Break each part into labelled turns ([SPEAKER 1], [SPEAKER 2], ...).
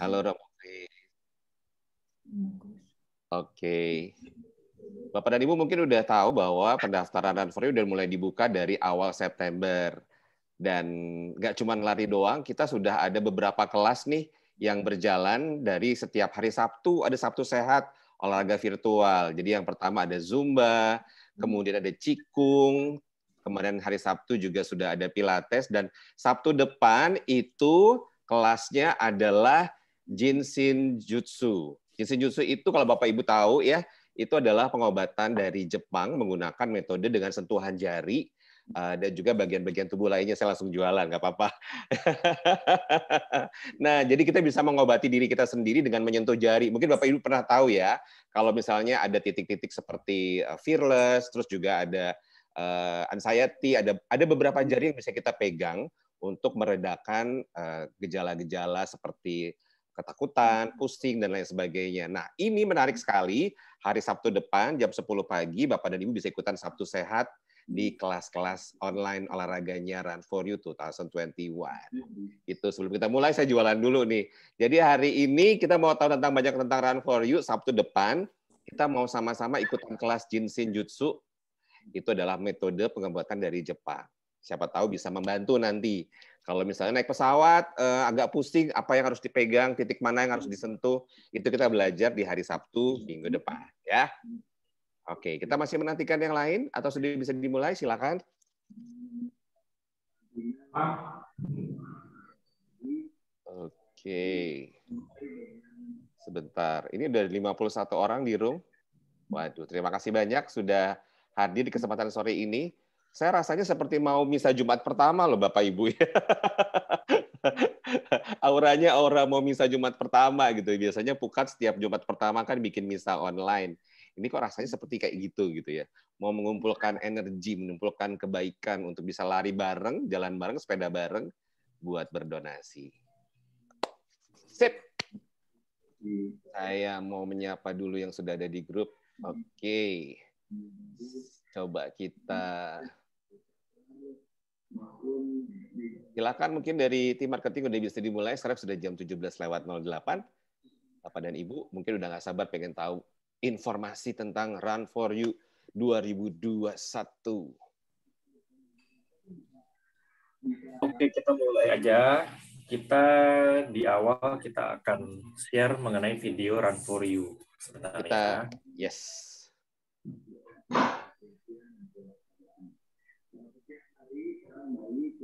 [SPEAKER 1] Halo Romofi. Oke. Bapak dan Ibu mungkin sudah tahu bahwa pendaftaran You udah mulai dibuka dari awal September. Dan nggak cuma lari doang, kita sudah ada beberapa kelas nih yang berjalan dari setiap hari Sabtu, ada Sabtu Sehat, olahraga virtual. Jadi yang pertama ada Zumba, kemudian ada Cikung, kemudian hari Sabtu juga sudah ada Pilates, dan Sabtu depan itu kelasnya adalah Jinshin Jutsu. Jinshin Jutsu itu kalau Bapak Ibu tahu ya, itu adalah pengobatan dari Jepang menggunakan metode dengan sentuhan jari uh, dan juga bagian-bagian tubuh lainnya. Saya langsung jualan, nggak apa-apa. nah, jadi kita bisa mengobati diri kita sendiri dengan menyentuh jari. Mungkin Bapak Ibu pernah tahu ya, kalau misalnya ada titik-titik seperti eh, fearless, terus juga ada uh, anxiety, ada ada beberapa jari yang bisa kita pegang untuk meredakan gejala-gejala uh, gejala -gejala seperti ketakutan, pusing, dan lain sebagainya. Nah, ini menarik sekali. Hari Sabtu depan jam 10 pagi, Bapak dan Ibu bisa ikutan Sabtu Sehat di kelas-kelas online olahraganya Run For You 2021. Itu sebelum kita mulai, saya jualan dulu nih. Jadi hari ini kita mau tahu tentang banyak tentang Run For You. Sabtu depan, kita mau sama-sama ikutan kelas Jinsin Jutsu. Itu adalah metode pengobatan dari Jepang. Siapa tahu bisa membantu nanti kalau misalnya naik pesawat eh, agak pusing apa yang harus dipegang, titik mana yang harus disentuh, itu kita belajar di hari Sabtu minggu depan ya. Oke, kita masih menantikan yang lain atau sudah bisa dimulai silakan. Oke. Sebentar. Ini udah 51 orang di room. Waduh, terima kasih banyak sudah hadir di kesempatan sore ini saya rasanya seperti mau misa Jumat pertama loh Bapak Ibu ya. Auranya aura mau misa Jumat pertama gitu. Biasanya Pukat setiap Jumat pertama kan bikin misa online. Ini kok rasanya seperti kayak gitu gitu ya. Mau mengumpulkan energi, mengumpulkan kebaikan untuk bisa lari bareng, jalan bareng, sepeda bareng buat berdonasi. Sip. Saya mau menyapa dulu yang sudah ada di grup. Oke. Okay. Coba kita Silakan mungkin dari tim marketing udah bisa dimulai. Sekarang sudah jam 17 lewat 08. Bapak dan Ibu mungkin udah nggak sabar pengen tahu informasi tentang Run for You 2021.
[SPEAKER 2] Oke, kita mulai aja.
[SPEAKER 1] Kita di awal kita
[SPEAKER 2] akan share mengenai video Run for You sebenarnya. Kita, yes. Thank you.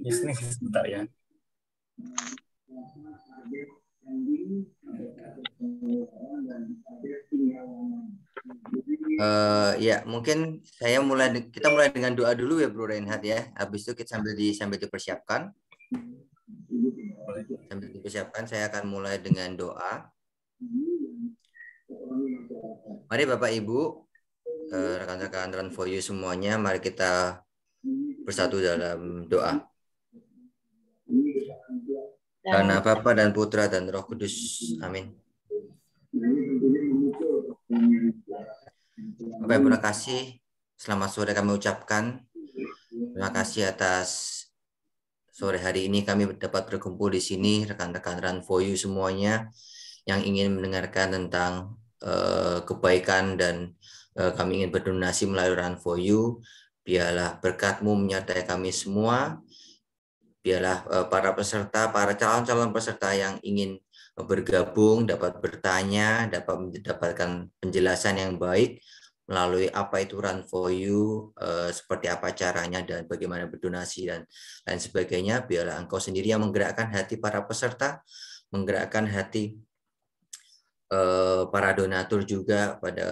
[SPEAKER 2] bisnis sebentar ya.
[SPEAKER 3] Uh, ya mungkin saya mulai kita mulai dengan doa dulu ya Bro Reinhard ya. Habis itu kita sambil di sambil dipersiapkan. Sambil dipersiapkan saya akan mulai dengan doa. Mari Bapak Ibu eh, rekan-rekan uh, Run for You semuanya mari kita bersatu dalam doa. Karena Bapa dan Putra dan Roh Kudus. Amin. Bapak Ibu kasih, selamat sore kami ucapkan. Terima kasih atas sore hari ini kami dapat berkumpul di sini rekan-rekan Run for You semuanya yang ingin mendengarkan tentang uh, kebaikan dan uh, kami ingin berdonasi melalui Run for You. Biarlah berkatmu menyertai kami semua biarlah eh, para peserta, para calon-calon peserta yang ingin eh, bergabung dapat bertanya, dapat mendapatkan penjelasan yang baik melalui apa itu Run for You, eh, seperti apa caranya dan bagaimana berdonasi dan lain sebagainya. Biarlah engkau sendiri yang menggerakkan hati para peserta, menggerakkan hati para donatur juga pada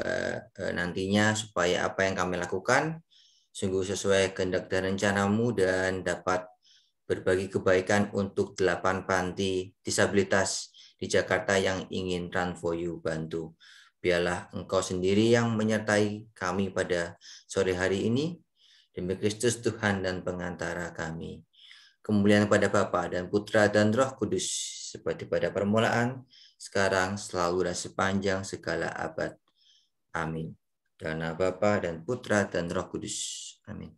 [SPEAKER 3] nantinya supaya apa yang kami lakukan sungguh sesuai kehendak dan rencanamu dan dapat berbagi kebaikan untuk delapan panti disabilitas di Jakarta yang ingin Run for You bantu. Biarlah engkau sendiri yang menyertai kami pada sore hari ini. Demi Kristus Tuhan dan pengantara kami. Kemuliaan kepada Bapa dan Putra dan Roh Kudus seperti pada permulaan, sekarang, selalu dan sepanjang segala abad. Amin. Karena Bapa dan Putra dan Roh Kudus. Amin.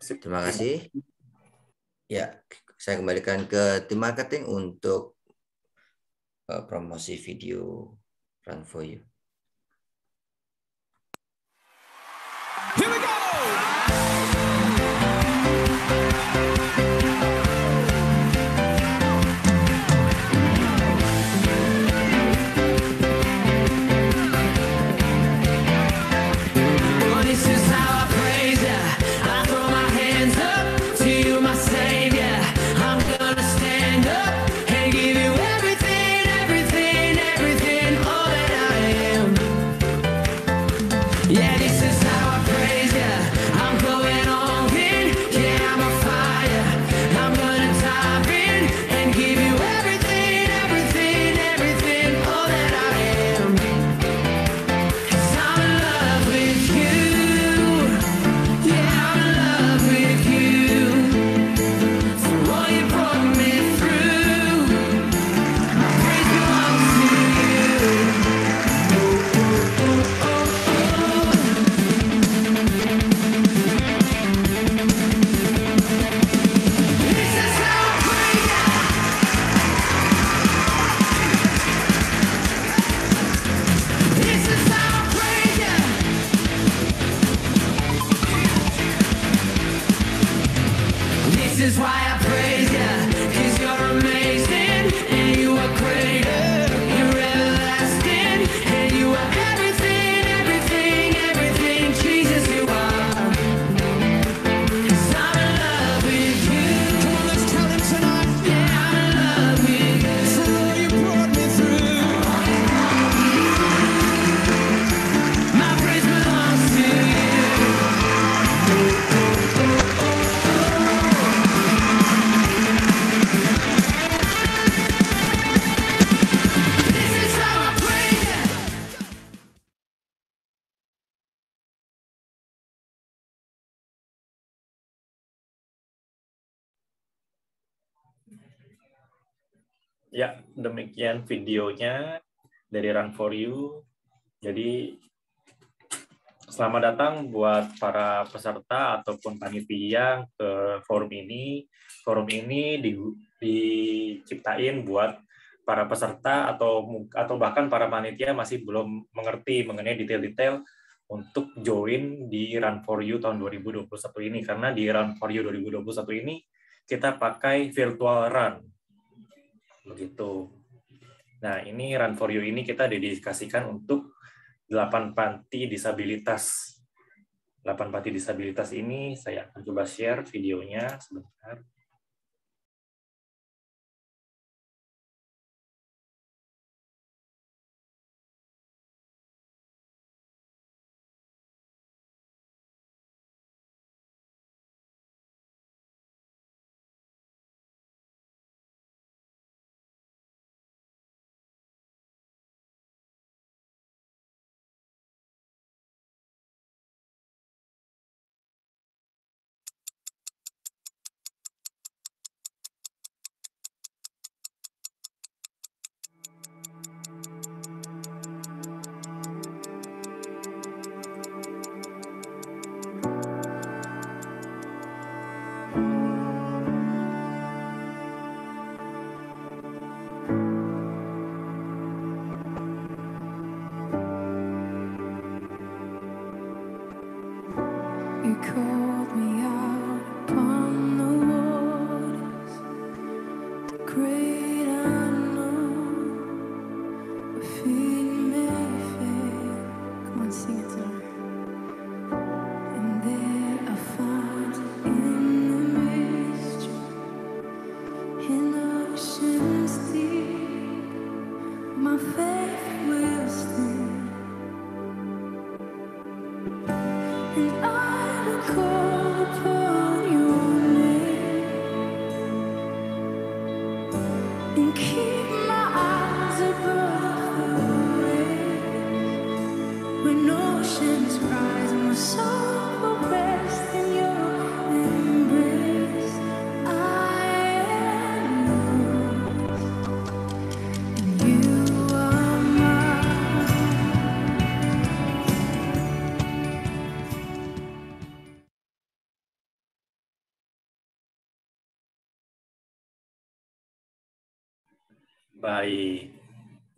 [SPEAKER 3] Terima kasih. Ya, saya kembalikan ke tim marketing untuk eh, promosi video Run for You. Here we go!
[SPEAKER 2] demikian videonya dari Run for You. Jadi selamat datang buat para peserta ataupun panitia ke forum ini. Forum ini di, diciptain buat para peserta atau atau bahkan para panitia masih belum mengerti mengenai detail-detail untuk join di Run for You tahun 2021 ini karena di Run for You 2021 ini kita pakai virtual run begitu. Nah, ini Run for You ini kita dedikasikan untuk 8 panti disabilitas. 8 panti disabilitas ini saya akan coba share videonya sebentar. Baik.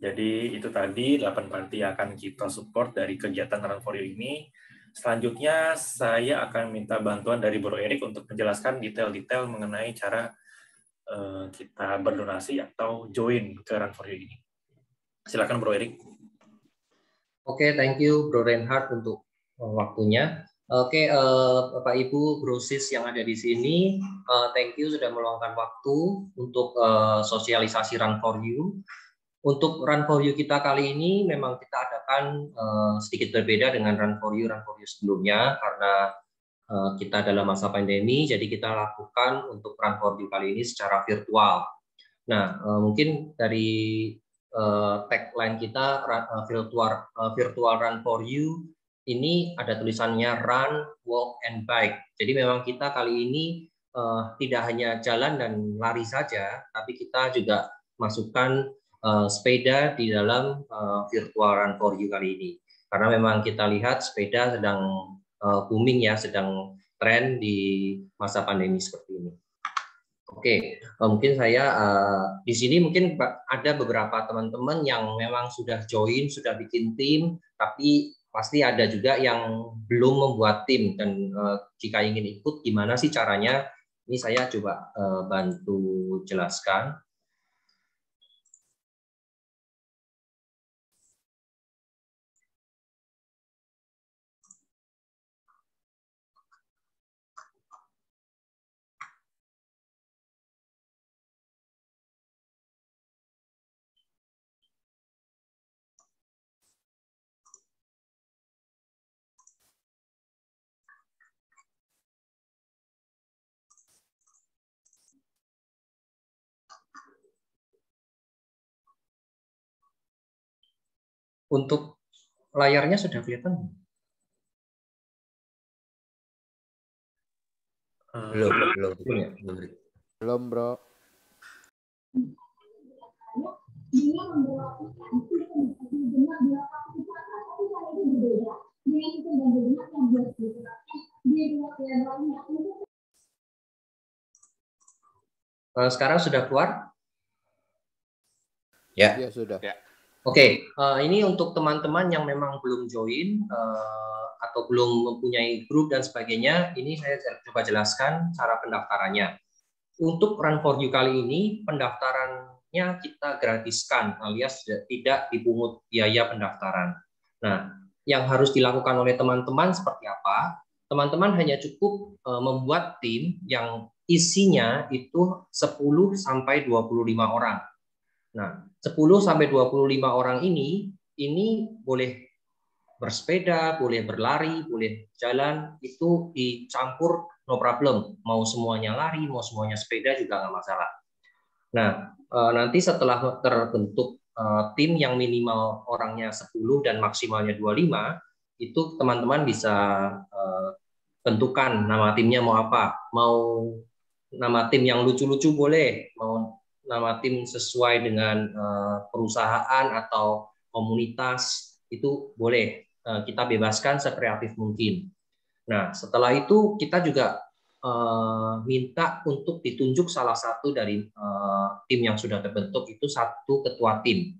[SPEAKER 2] Jadi itu tadi 8 panti akan kita support dari kegiatan Run for You ini. Selanjutnya saya akan minta bantuan dari Bro Erik untuk menjelaskan detail-detail mengenai cara eh, kita berdonasi atau join ke Run for You ini. Silakan Bro Erik. Oke, okay, thank you Bro Reinhard untuk eh,
[SPEAKER 4] waktunya. Oke, okay, uh, eh, Bapak Ibu, brosis yang ada di sini, uh, thank you sudah meluangkan waktu untuk uh, sosialisasi Run for You. Untuk Run for You kita kali ini memang kita adakan uh, sedikit berbeda dengan Run for You Run for You sebelumnya karena uh, kita dalam masa pandemi, jadi kita lakukan untuk Run for You kali ini secara virtual. Nah, uh, mungkin dari uh, tagline kita uh, virtual uh, virtual Run for You ini ada tulisannya run, walk, and bike. Jadi memang kita kali ini uh, tidak hanya jalan dan lari saja, tapi kita juga masukkan uh, sepeda di dalam uh, virtual run for you kali ini. Karena memang kita lihat sepeda sedang uh, booming ya, sedang tren di masa pandemi seperti ini. Oke, okay. mungkin saya uh, di sini mungkin ada beberapa teman-teman yang memang sudah join, sudah bikin tim, tapi pasti ada juga yang belum membuat tim dan eh, jika ingin ikut gimana sih caranya ini saya coba eh, bantu jelaskan
[SPEAKER 5] untuk layarnya sudah kelihatan?
[SPEAKER 2] Belum, eh, belum. Belum, Bro.
[SPEAKER 4] Eh, sekarang sudah keluar? Ya. Ya sudah. Ya. Oke, okay, uh, eh, ini untuk teman-teman yang memang belum join uh, atau belum mempunyai grup dan sebagainya, ini saya coba jelaskan cara pendaftarannya. Untuk Run for You kali ini, pendaftarannya kita gratiskan alias tidak dipungut biaya pendaftaran. Nah, yang harus dilakukan oleh teman-teman seperti apa? Teman-teman hanya cukup uh, membuat tim yang isinya itu 10 sampai 25 orang. Nah, 10 sampai 25 orang ini ini boleh bersepeda, boleh berlari, boleh jalan, itu dicampur no problem. Mau semuanya lari, mau semuanya sepeda juga nggak masalah. Nah, eh, nanti setelah terbentuk eh, tim yang minimal orangnya 10 dan maksimalnya 25, itu teman-teman bisa eh, tentukan nama timnya mau apa. Mau nama tim yang lucu-lucu boleh, mau nama tim sesuai dengan eh, perusahaan atau komunitas itu boleh eh, kita bebaskan sekreatif mungkin. Nah, setelah itu kita juga eh, minta untuk ditunjuk salah satu dari tim yang sudah terbentuk itu satu ketua tim.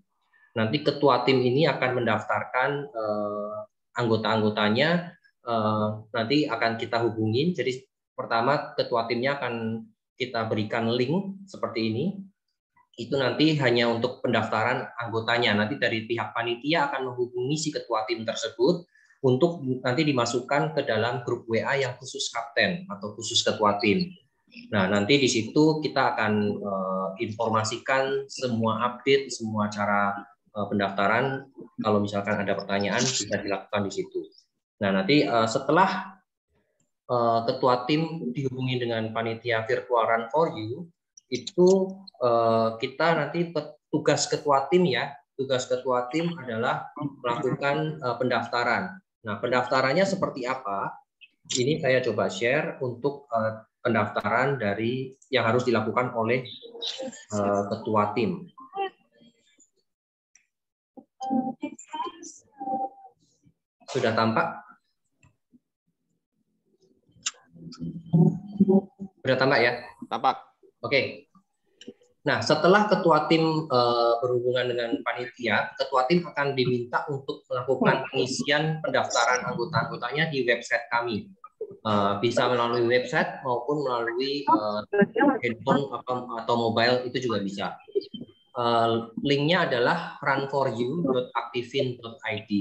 [SPEAKER 4] Nanti ketua tim ini akan mendaftarkan anggota-anggotanya nanti akan kita hubungin. Jadi pertama ketua timnya akan kita berikan link seperti ini itu nanti hanya untuk pendaftaran anggotanya. Nanti dari pihak panitia akan menghubungi si ketua tim tersebut untuk nanti dimasukkan ke dalam grup WA yang khusus kapten atau khusus ketua tim. Nah, nanti di situ kita akan uh, informasikan semua update, semua cara uh, pendaftaran. Kalau misalkan ada pertanyaan, bisa dilakukan di situ. Nah, nanti uh, setelah ketua tim dihubungi dengan panitia virtual run for you, itu eh, kita nanti tugas ketua tim ya tugas ketua tim adalah melakukan eh, pendaftaran. Nah, pendaftarannya seperti apa? Ini saya coba share untuk eh, pendaftaran dari yang harus dilakukan oleh ketua tim. Sudah tampak? Sudah tampak ya? Tampak. Oke. Nah, setelah ketua tim uh, berhubungan dengan panitia, ketua tim akan diminta untuk melakukan pengisian pendaftaran anggota-anggotanya di website kami. Uh, bisa melalui website maupun melalui uh, handphone atau mobile itu juga bisa. Uh, linknya adalah runforyou.activin.id.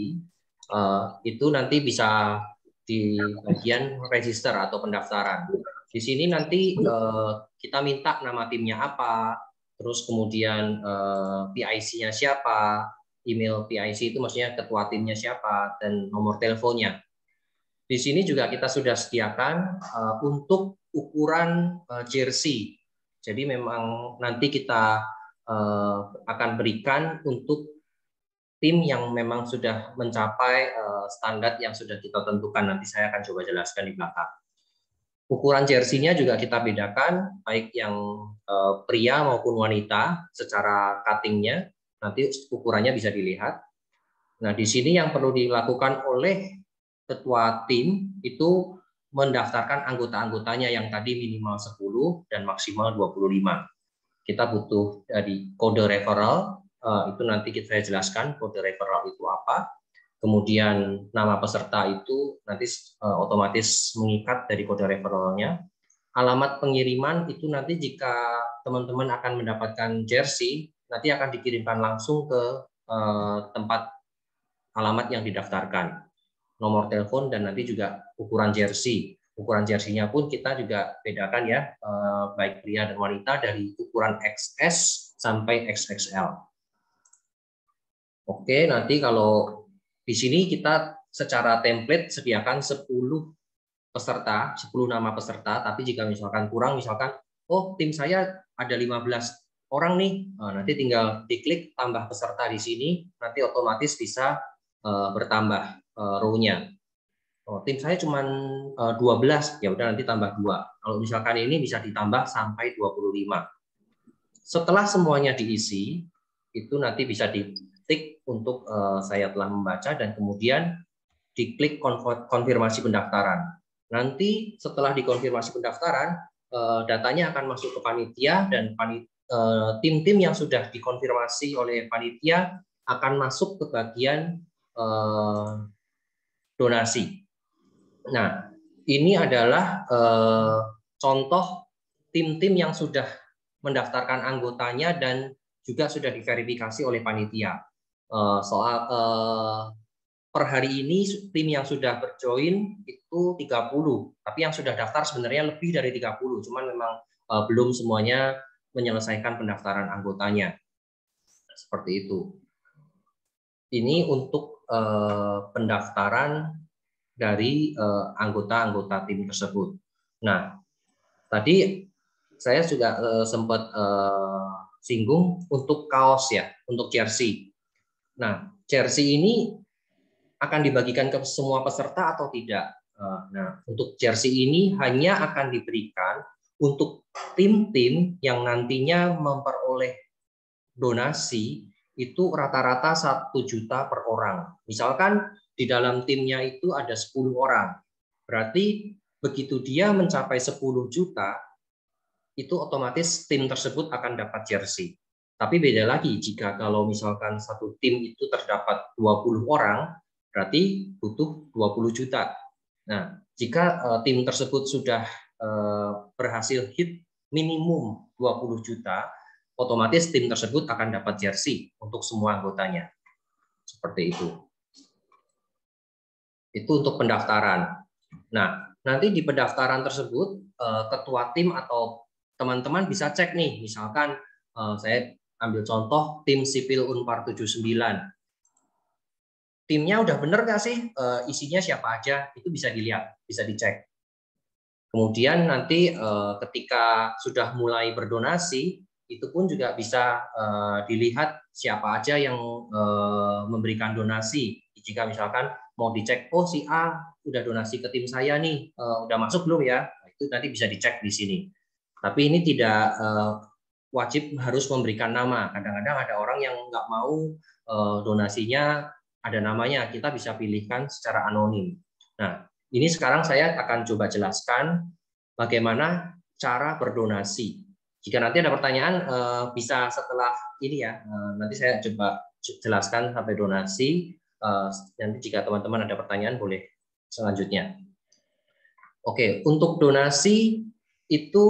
[SPEAKER 4] Uh, itu nanti bisa di bagian register atau pendaftaran. Di sini nanti uh, kita minta nama timnya apa, terus kemudian uh, eh, PIC-nya siapa, email PIC itu maksudnya ketua timnya siapa, dan nomor teleponnya. Di sini juga kita sudah sediakan uh, untuk ukuran uh, jersey. Jadi memang nanti kita uh, akan berikan untuk tim yang memang sudah mencapai standar yang sudah kita tentukan. Nanti saya akan coba jelaskan di belakang. Ukuran jersinya juga kita bedakan, baik yang eh, pria maupun wanita secara cuttingnya. Nanti ukurannya bisa dilihat. Nah, di sini yang perlu dilakukan oleh ketua tim itu mendaftarkan anggota-anggotanya yang tadi minimal 10 dan maksimal 25. Kita butuh eh, dari kode referral, eh, itu nanti kita jelaskan kode referral itu apa kemudian nama peserta itu nanti eh, otomatis mengikat dari kode referralnya. Alamat pengiriman itu nanti jika teman-teman akan mendapatkan jersey, nanti akan dikirimkan langsung ke eh, tempat alamat yang didaftarkan, nomor telepon dan nanti juga ukuran jersey. Ukuran jersinya pun kita juga bedakan ya, eh, baik pria dan wanita dari ukuran XS sampai XXL. Oke, nanti kalau di sini kita secara template sediakan 10 peserta, 10 nama peserta, tapi jika misalkan kurang, misalkan, oh tim saya ada 15 orang nih, nah, nanti tinggal diklik tambah peserta di sini, nanti otomatis bisa eh, bertambah uh, row-nya. Oh, tim saya cuma 12, eh, ya udah nanti tambah 2. Kalau misalkan ini bisa ditambah sampai 25. Setelah semuanya diisi, itu nanti bisa di untuk uh, saya telah membaca dan kemudian diklik konfirmasi pendaftaran. Nanti setelah dikonfirmasi pendaftaran, uh, datanya akan masuk ke panitia dan tim eh, tim-tim yang sudah dikonfirmasi oleh panitia akan masuk ke bagian uh, donasi. Nah, ini adalah uh, contoh tim-tim yang sudah mendaftarkan anggotanya dan juga sudah diverifikasi oleh panitia. Eh, soal uh, per hari ini tim yang sudah berjoin itu 30, tapi yang sudah daftar sebenarnya lebih dari 30, cuman memang uh, belum semuanya menyelesaikan pendaftaran anggotanya. Seperti itu. Ini untuk uh, pendaftaran dari anggota-anggota tim tersebut. Nah, tadi saya juga sempat singgung untuk kaos ya, untuk jersey. Nah, jersey ini akan dibagikan ke semua peserta atau tidak? Eh, nah, untuk jersey ini hanya akan diberikan untuk tim-tim yang nantinya memperoleh donasi itu rata-rata satu -rata juta per orang. Misalkan di dalam timnya itu ada 10 orang. Berarti begitu dia mencapai 10 juta, itu otomatis tim tersebut akan dapat jersey. Tapi beda lagi jika kalau misalkan satu tim itu terdapat 20 orang, berarti butuh 20 juta. Nah, jika uh, tim tersebut sudah uh, berhasil hit minimum 20 juta, otomatis tim tersebut akan dapat jersey untuk semua anggotanya. Seperti itu. Itu untuk pendaftaran. Nah, nanti di pendaftaran tersebut eh, ketua tim atau teman-teman bisa cek nih, misalkan saya ambil contoh tim sipil Unpar 79. Timnya udah bener nggak sih eh, isinya siapa aja? Itu bisa dilihat, bisa dicek. Kemudian nanti eh, ketika sudah mulai berdonasi, itu pun juga bisa eh, dilihat siapa aja yang memberikan donasi. Jika misalkan mau dicek, oh si A udah donasi ke tim saya nih, udah masuk belum ya? Nah, itu nanti bisa dicek di sini. Tapi ini tidak wajib harus memberikan nama. Kadang-kadang ada orang yang nggak mau eh, donasinya ada namanya, kita bisa pilihkan secara anonim. Nah, ini sekarang saya akan coba jelaskan bagaimana cara berdonasi. Jika nanti ada pertanyaan, eh, bisa setelah ini ya, eh, nanti saya coba jelaskan sampai donasi. Nanti jika teman-teman ada pertanyaan, boleh selanjutnya. Oke, untuk donasi itu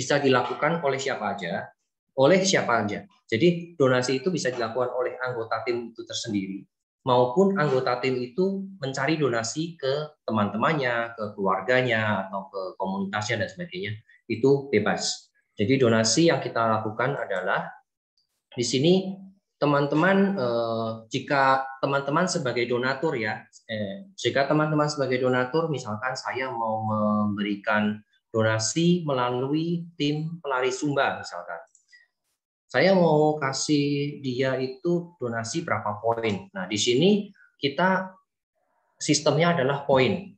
[SPEAKER 4] bisa dilakukan oleh siapa aja, oleh siapa aja. Jadi donasi itu bisa dilakukan oleh anggota tim itu tersendiri maupun anggota tim itu mencari donasi ke teman-temannya, ke keluarganya atau ke komunitasnya dan sebagainya. Itu bebas. Jadi donasi yang kita lakukan adalah di sini teman-teman eh, jika teman-teman sebagai donatur ya, eh, jika teman-teman sebagai donatur misalkan saya mau memberikan donasi melalui tim pelari Sumba misalkan. Saya mau kasih dia itu donasi berapa poin. Nah, di sini kita sistemnya adalah poin.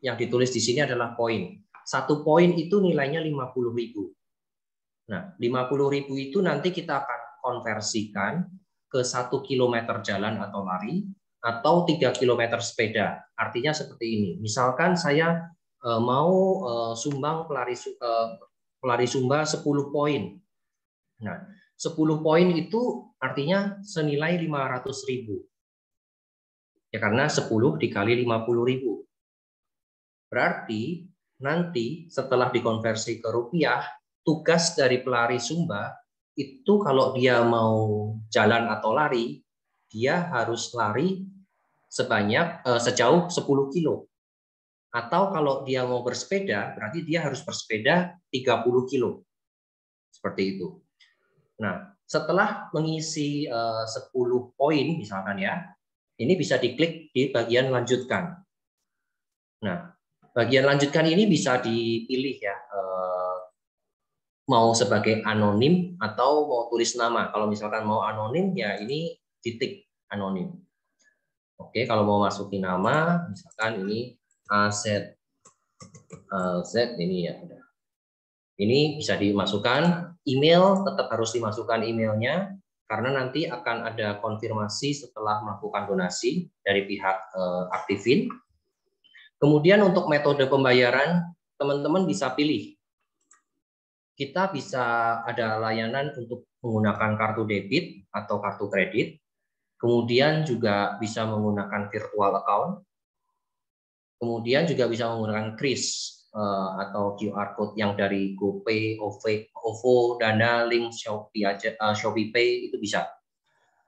[SPEAKER 4] Yang ditulis di sini adalah poin. Satu poin itu nilainya 50.000. Nah, 50.000 itu nanti kita akan konversikan ke satu kilometer jalan atau lari atau tiga kilometer sepeda. Artinya seperti ini. Misalkan saya Eh, mau eh, sumbang pelari eh, pelari Sumba 10 poin. Nah, 10 poin itu artinya senilai ratus ribu. Ya karena 10 dikali puluh ribu. Berarti nanti setelah dikonversi ke rupiah, tugas dari pelari Sumba itu kalau dia mau jalan atau lari, dia harus lari sebanyak sejauh 10 kilo. Atau kalau dia mau bersepeda, berarti dia harus bersepeda 30 kilo. Seperti itu. Nah, setelah mengisi 10 eh, poin misalkan ya, ini bisa diklik di bagian lanjutkan. Nah, bagian lanjutkan ini bisa dipilih ya, eh, mau sebagai anonim atau mau tulis nama. Kalau misalkan mau anonim, ya ini titik anonim. Oke, kalau mau masukin nama, misalkan ini AZ AZ ini ya Ini bisa dimasukkan email tetap harus dimasukkan emailnya karena nanti akan ada konfirmasi setelah melakukan donasi dari pihak eh, aktifin. Kemudian untuk metode pembayaran teman-teman bisa pilih. Kita bisa ada layanan untuk menggunakan kartu debit atau kartu kredit. Kemudian juga bisa menggunakan virtual account Kemudian juga bisa menggunakan Kris eh, atau QR code yang dari GoPay, OVO, Dana, Link, Shopee, eh, Shopee Pay itu bisa.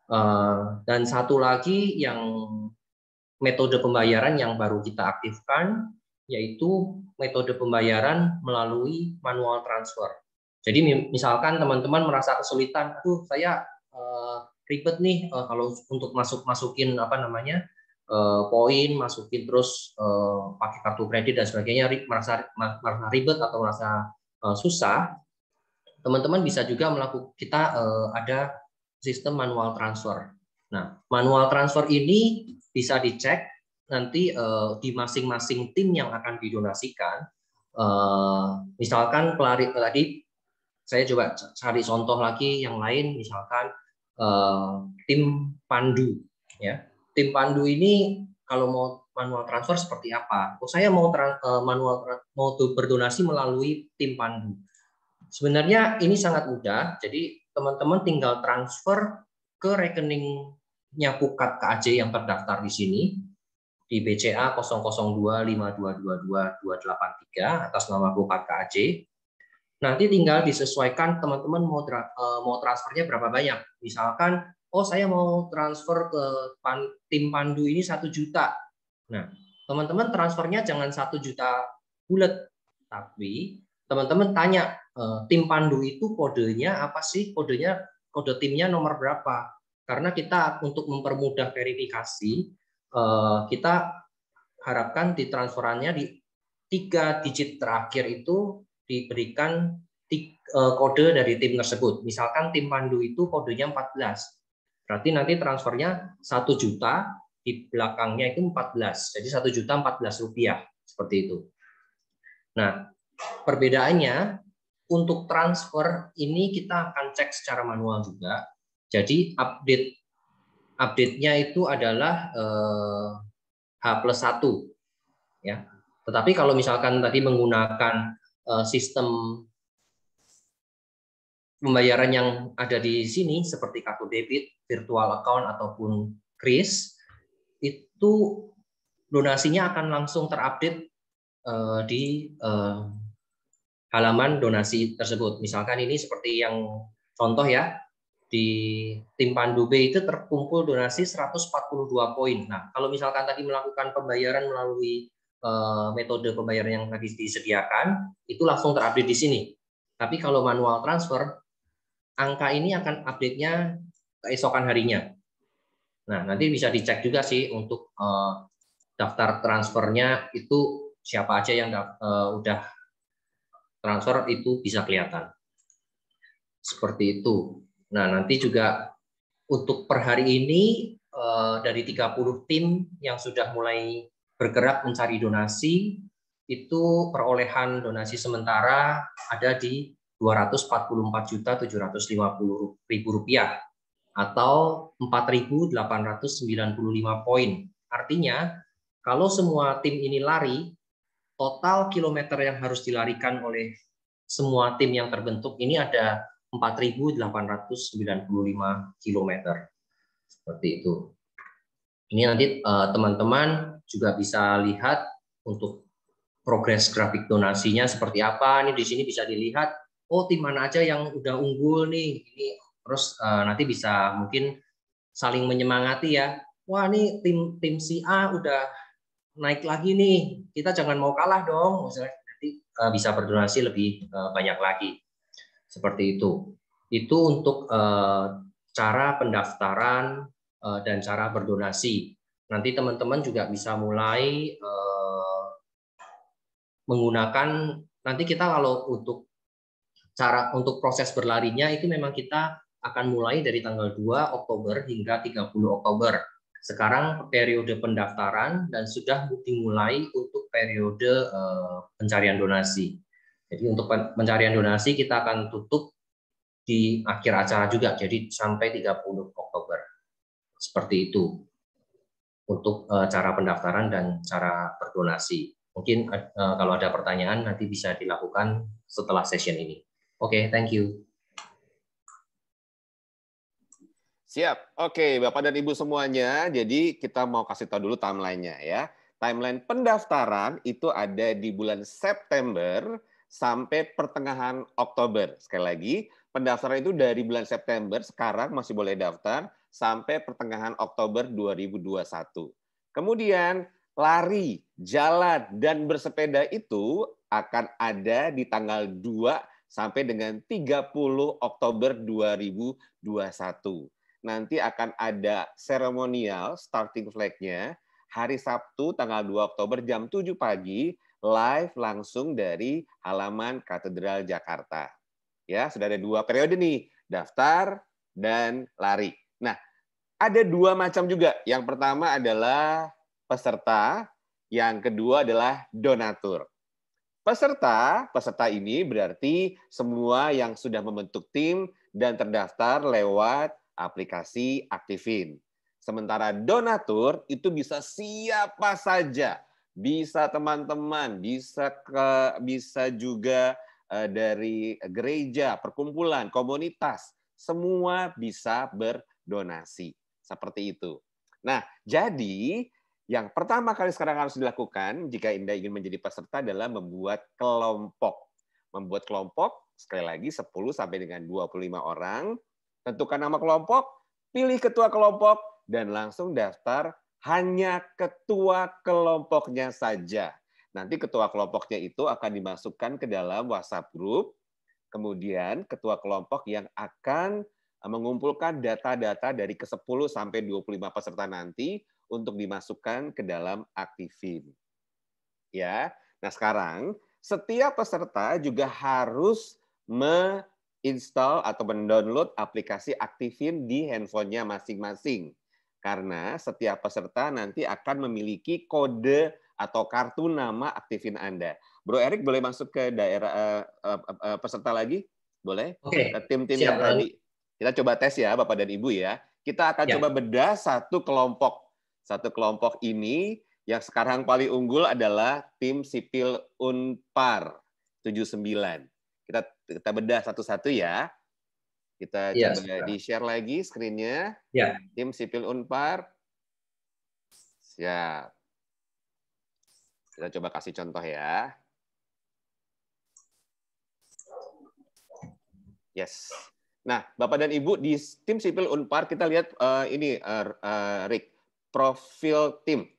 [SPEAKER 4] Eh, dan satu lagi yang metode pembayaran yang baru kita aktifkan yaitu metode pembayaran melalui manual transfer. Jadi misalkan teman-teman merasa kesulitan, aduh saya ribet nih kalau untuk masuk masukin apa namanya Eh, poin, masukin terus eh, pakai kartu kredit dan sebagainya, merasa, merasa ribet atau merasa eh, susah, teman-teman bisa juga melakukan kita ada sistem manual transfer. Nah, manual transfer ini bisa dicek nanti di masing-masing tim yang akan didonasikan. Misalkan pelari tadi saya coba cari contoh lagi yang lain, misalkan tim Pandu, ya tim pandu ini kalau mau manual transfer seperti apa? Oh, saya mau eh, manual mau berdonasi melalui tim pandu. Sebenarnya ini sangat mudah. Jadi teman-teman tinggal transfer ke rekeningnya Pukat KAJ yang terdaftar di sini di BCA 0025222283 atas nama Pukat KAJ. Nanti tinggal disesuaikan teman-teman mau eh, mau transfernya berapa banyak. Misalkan oh saya mau transfer ke pan, tim pandu ini satu juta. Nah, teman-teman transfernya jangan satu juta bulat, tapi teman-teman tanya eh, tim pandu itu kodenya apa sih? Kodenya kode timnya nomor berapa? Karena kita untuk mempermudah verifikasi, eh, kita harapkan di transferannya di tiga digit terakhir itu diberikan eh, kode dari tim tersebut. Misalkan tim pandu itu kodenya 14. Berarti nanti transfernya 1 juta di belakangnya itu 14. Jadi 1 juta 14 rupiah seperti itu. Nah, perbedaannya untuk transfer ini kita akan cek secara manual juga. Jadi update update-nya itu adalah eh, H plus 1. Ya. Tetapi kalau misalkan tadi menggunakan eh, sistem pembayaran yang ada di sini seperti kartu debit, virtual account ataupun kris itu donasinya akan langsung terupdate uh, di uh, halaman donasi tersebut. Misalkan ini seperti yang contoh ya di tim Pandu B itu terkumpul donasi 142 poin. Nah, kalau misalkan tadi melakukan pembayaran melalui uh, metode pembayaran yang tadi disediakan, itu langsung terupdate di sini. Tapi kalau manual transfer angka ini akan update-nya keesokan harinya. Nah, nanti bisa dicek juga sih untuk uh, daftar transfernya itu siapa aja yang uh, udah transfer itu bisa kelihatan. Seperti itu. Nah, nanti juga untuk per hari ini uh, dari 30 tim yang sudah mulai bergerak mencari donasi itu perolehan donasi sementara ada di 244.750.000 rupiah atau 4.895 poin. Artinya, kalau semua tim ini lari, total kilometer yang harus dilarikan oleh semua tim yang terbentuk ini ada 4.895 kilometer. Seperti itu. Ini nanti eh, teman-teman juga bisa lihat untuk progres grafik donasinya seperti apa. Ini di sini bisa dilihat oh tim mana aja yang udah unggul nih ini terus uh, nanti bisa mungkin saling menyemangati ya wah ini tim tim si A udah naik lagi nih kita jangan mau kalah dong misalnya nanti uh, bisa berdonasi lebih uh, banyak lagi seperti itu itu untuk uh, cara pendaftaran uh, dan cara berdonasi nanti teman-teman juga bisa mulai uh, menggunakan nanti kita kalau untuk cara untuk proses berlarinya itu memang kita akan mulai dari tanggal 2 Oktober hingga 30 Oktober. Sekarang periode pendaftaran dan sudah dimulai untuk periode eh, pencarian donasi. Jadi untuk pencarian donasi kita akan tutup di akhir acara juga, jadi sampai 30 Oktober. Seperti itu untuk eh, cara pendaftaran dan cara berdonasi. Mungkin eh, kalau ada pertanyaan nanti bisa dilakukan setelah session ini. Oke, okay, thank you.
[SPEAKER 1] Siap. Oke, okay, Bapak dan Ibu semuanya. Jadi kita mau kasih tahu dulu timeline-nya ya. Timeline pendaftaran itu ada di bulan September sampai pertengahan Oktober. Sekali lagi, pendaftaran itu dari bulan September sekarang masih boleh daftar sampai pertengahan Oktober 2021. Kemudian lari, jalan, dan bersepeda itu akan ada di tanggal 2 sampai dengan 30 Oktober 2021. Nanti akan ada seremonial starting flag-nya hari Sabtu tanggal 2 Oktober jam 7 pagi live langsung dari halaman Katedral Jakarta. Ya, sudah ada dua periode nih, daftar dan lari. Nah, ada dua macam juga. Yang pertama adalah peserta, yang kedua adalah donatur. Peserta, peserta ini berarti semua yang sudah membentuk tim dan terdaftar lewat aplikasi Aktifin. Sementara donatur itu bisa siapa saja, bisa teman-teman, bisa ke, bisa juga eh, dari gereja, perkumpulan, komunitas, semua bisa berdonasi. Seperti itu. Nah, jadi yang pertama kali sekarang harus dilakukan jika Anda ingin menjadi peserta adalah membuat kelompok. Membuat kelompok, sekali lagi 10 sampai dengan 25 orang, tentukan nama kelompok, pilih ketua kelompok, dan langsung daftar hanya ketua kelompoknya saja. Nanti ketua kelompoknya itu akan dimasukkan ke dalam WhatsApp group, kemudian ketua kelompok yang akan mengumpulkan data-data dari ke-10 sampai 25 peserta nanti untuk dimasukkan ke dalam aktifin. Ya. Nah, sekarang setiap peserta juga harus menginstal atau mendownload aplikasi aktifin di handphonenya masing-masing. Karena setiap peserta nanti akan memiliki kode atau kartu nama aktifin Anda. Bro Erik boleh masuk ke daerah uh, uh, uh, peserta lagi? Boleh? Oke. Okay. Eh, tim-tim yang tadi. Kita coba tes ya Bapak dan Ibu ya. Kita akan ya. coba bedah satu kelompok satu kelompok ini yang sekarang paling unggul adalah tim sipil Unpar 79. Kita kita bedah satu-satu ya. Kita ya, coba sudah. di-share lagi screen Ya. Iya. Tim sipil Unpar. Siap. Kita coba kasih contoh ya. Yes. Nah, Bapak dan Ibu di tim sipil Unpar kita lihat uh, ini uh, uh, Rick profil tim.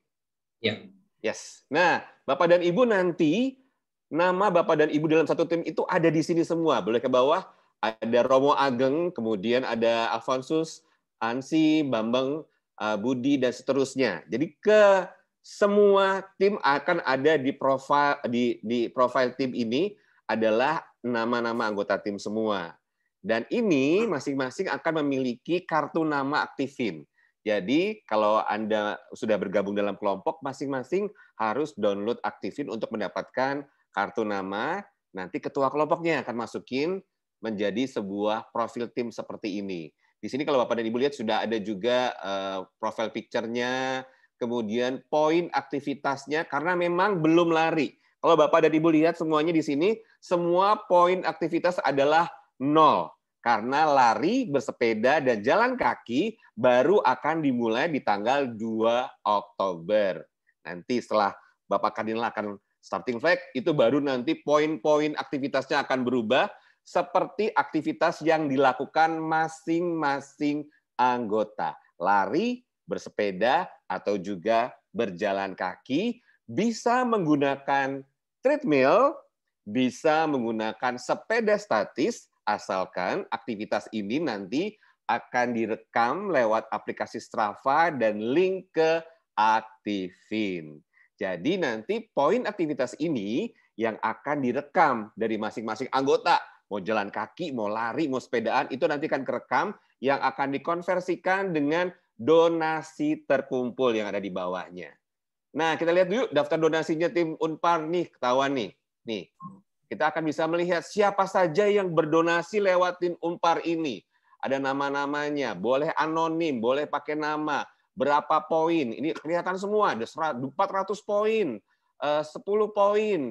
[SPEAKER 1] Ya. Yes. Nah, Bapak dan Ibu nanti nama Bapak dan Ibu dalam satu tim itu ada di sini semua. Boleh ke bawah, ada Romo Ageng, kemudian ada Alfonsus, Ansi, Bambang, eh, Budi dan seterusnya. Jadi ke semua tim akan ada di profil di di profil tim ini adalah nama-nama anggota tim semua. Dan ini masing-masing akan memiliki kartu nama aktifin. Jadi kalau Anda sudah bergabung dalam kelompok, masing-masing harus download aktifin untuk mendapatkan kartu nama. Nanti ketua kelompoknya akan masukin menjadi sebuah profil tim seperti ini. Di sini kalau Bapak dan Ibu lihat sudah ada juga eh, profil picture-nya, kemudian poin aktivitasnya, karena memang belum lari. Kalau Bapak dan Ibu lihat semuanya di sini, semua poin aktivitas adalah nol karena lari, bersepeda, dan jalan kaki baru akan dimulai di tanggal 2 Oktober. Nanti setelah Bapak Kadin akan starting flag, itu baru nanti poin-poin aktivitasnya akan berubah seperti aktivitas yang dilakukan masing-masing anggota. Lari, bersepeda, atau juga berjalan kaki, bisa menggunakan treadmill, bisa menggunakan sepeda statis, asalkan aktivitas ini nanti akan direkam lewat aplikasi Strava dan link ke Aktifin. Jadi nanti poin aktivitas ini yang akan direkam dari masing-masing anggota. Mau jalan kaki, mau lari, mau sepedaan, itu nanti akan kerekam yang akan dikonversikan dengan donasi terkumpul yang ada di bawahnya. Nah, kita lihat dulu daftar donasinya tim Unpar nih, ketahuan nih. Nih, kita akan bisa melihat siapa saja yang berdonasi lewatin umpar ini. Ada nama-namanya, boleh anonim, boleh pakai nama, berapa poin. Ini kelihatan semua, ada 400 poin, 10 eh, poin,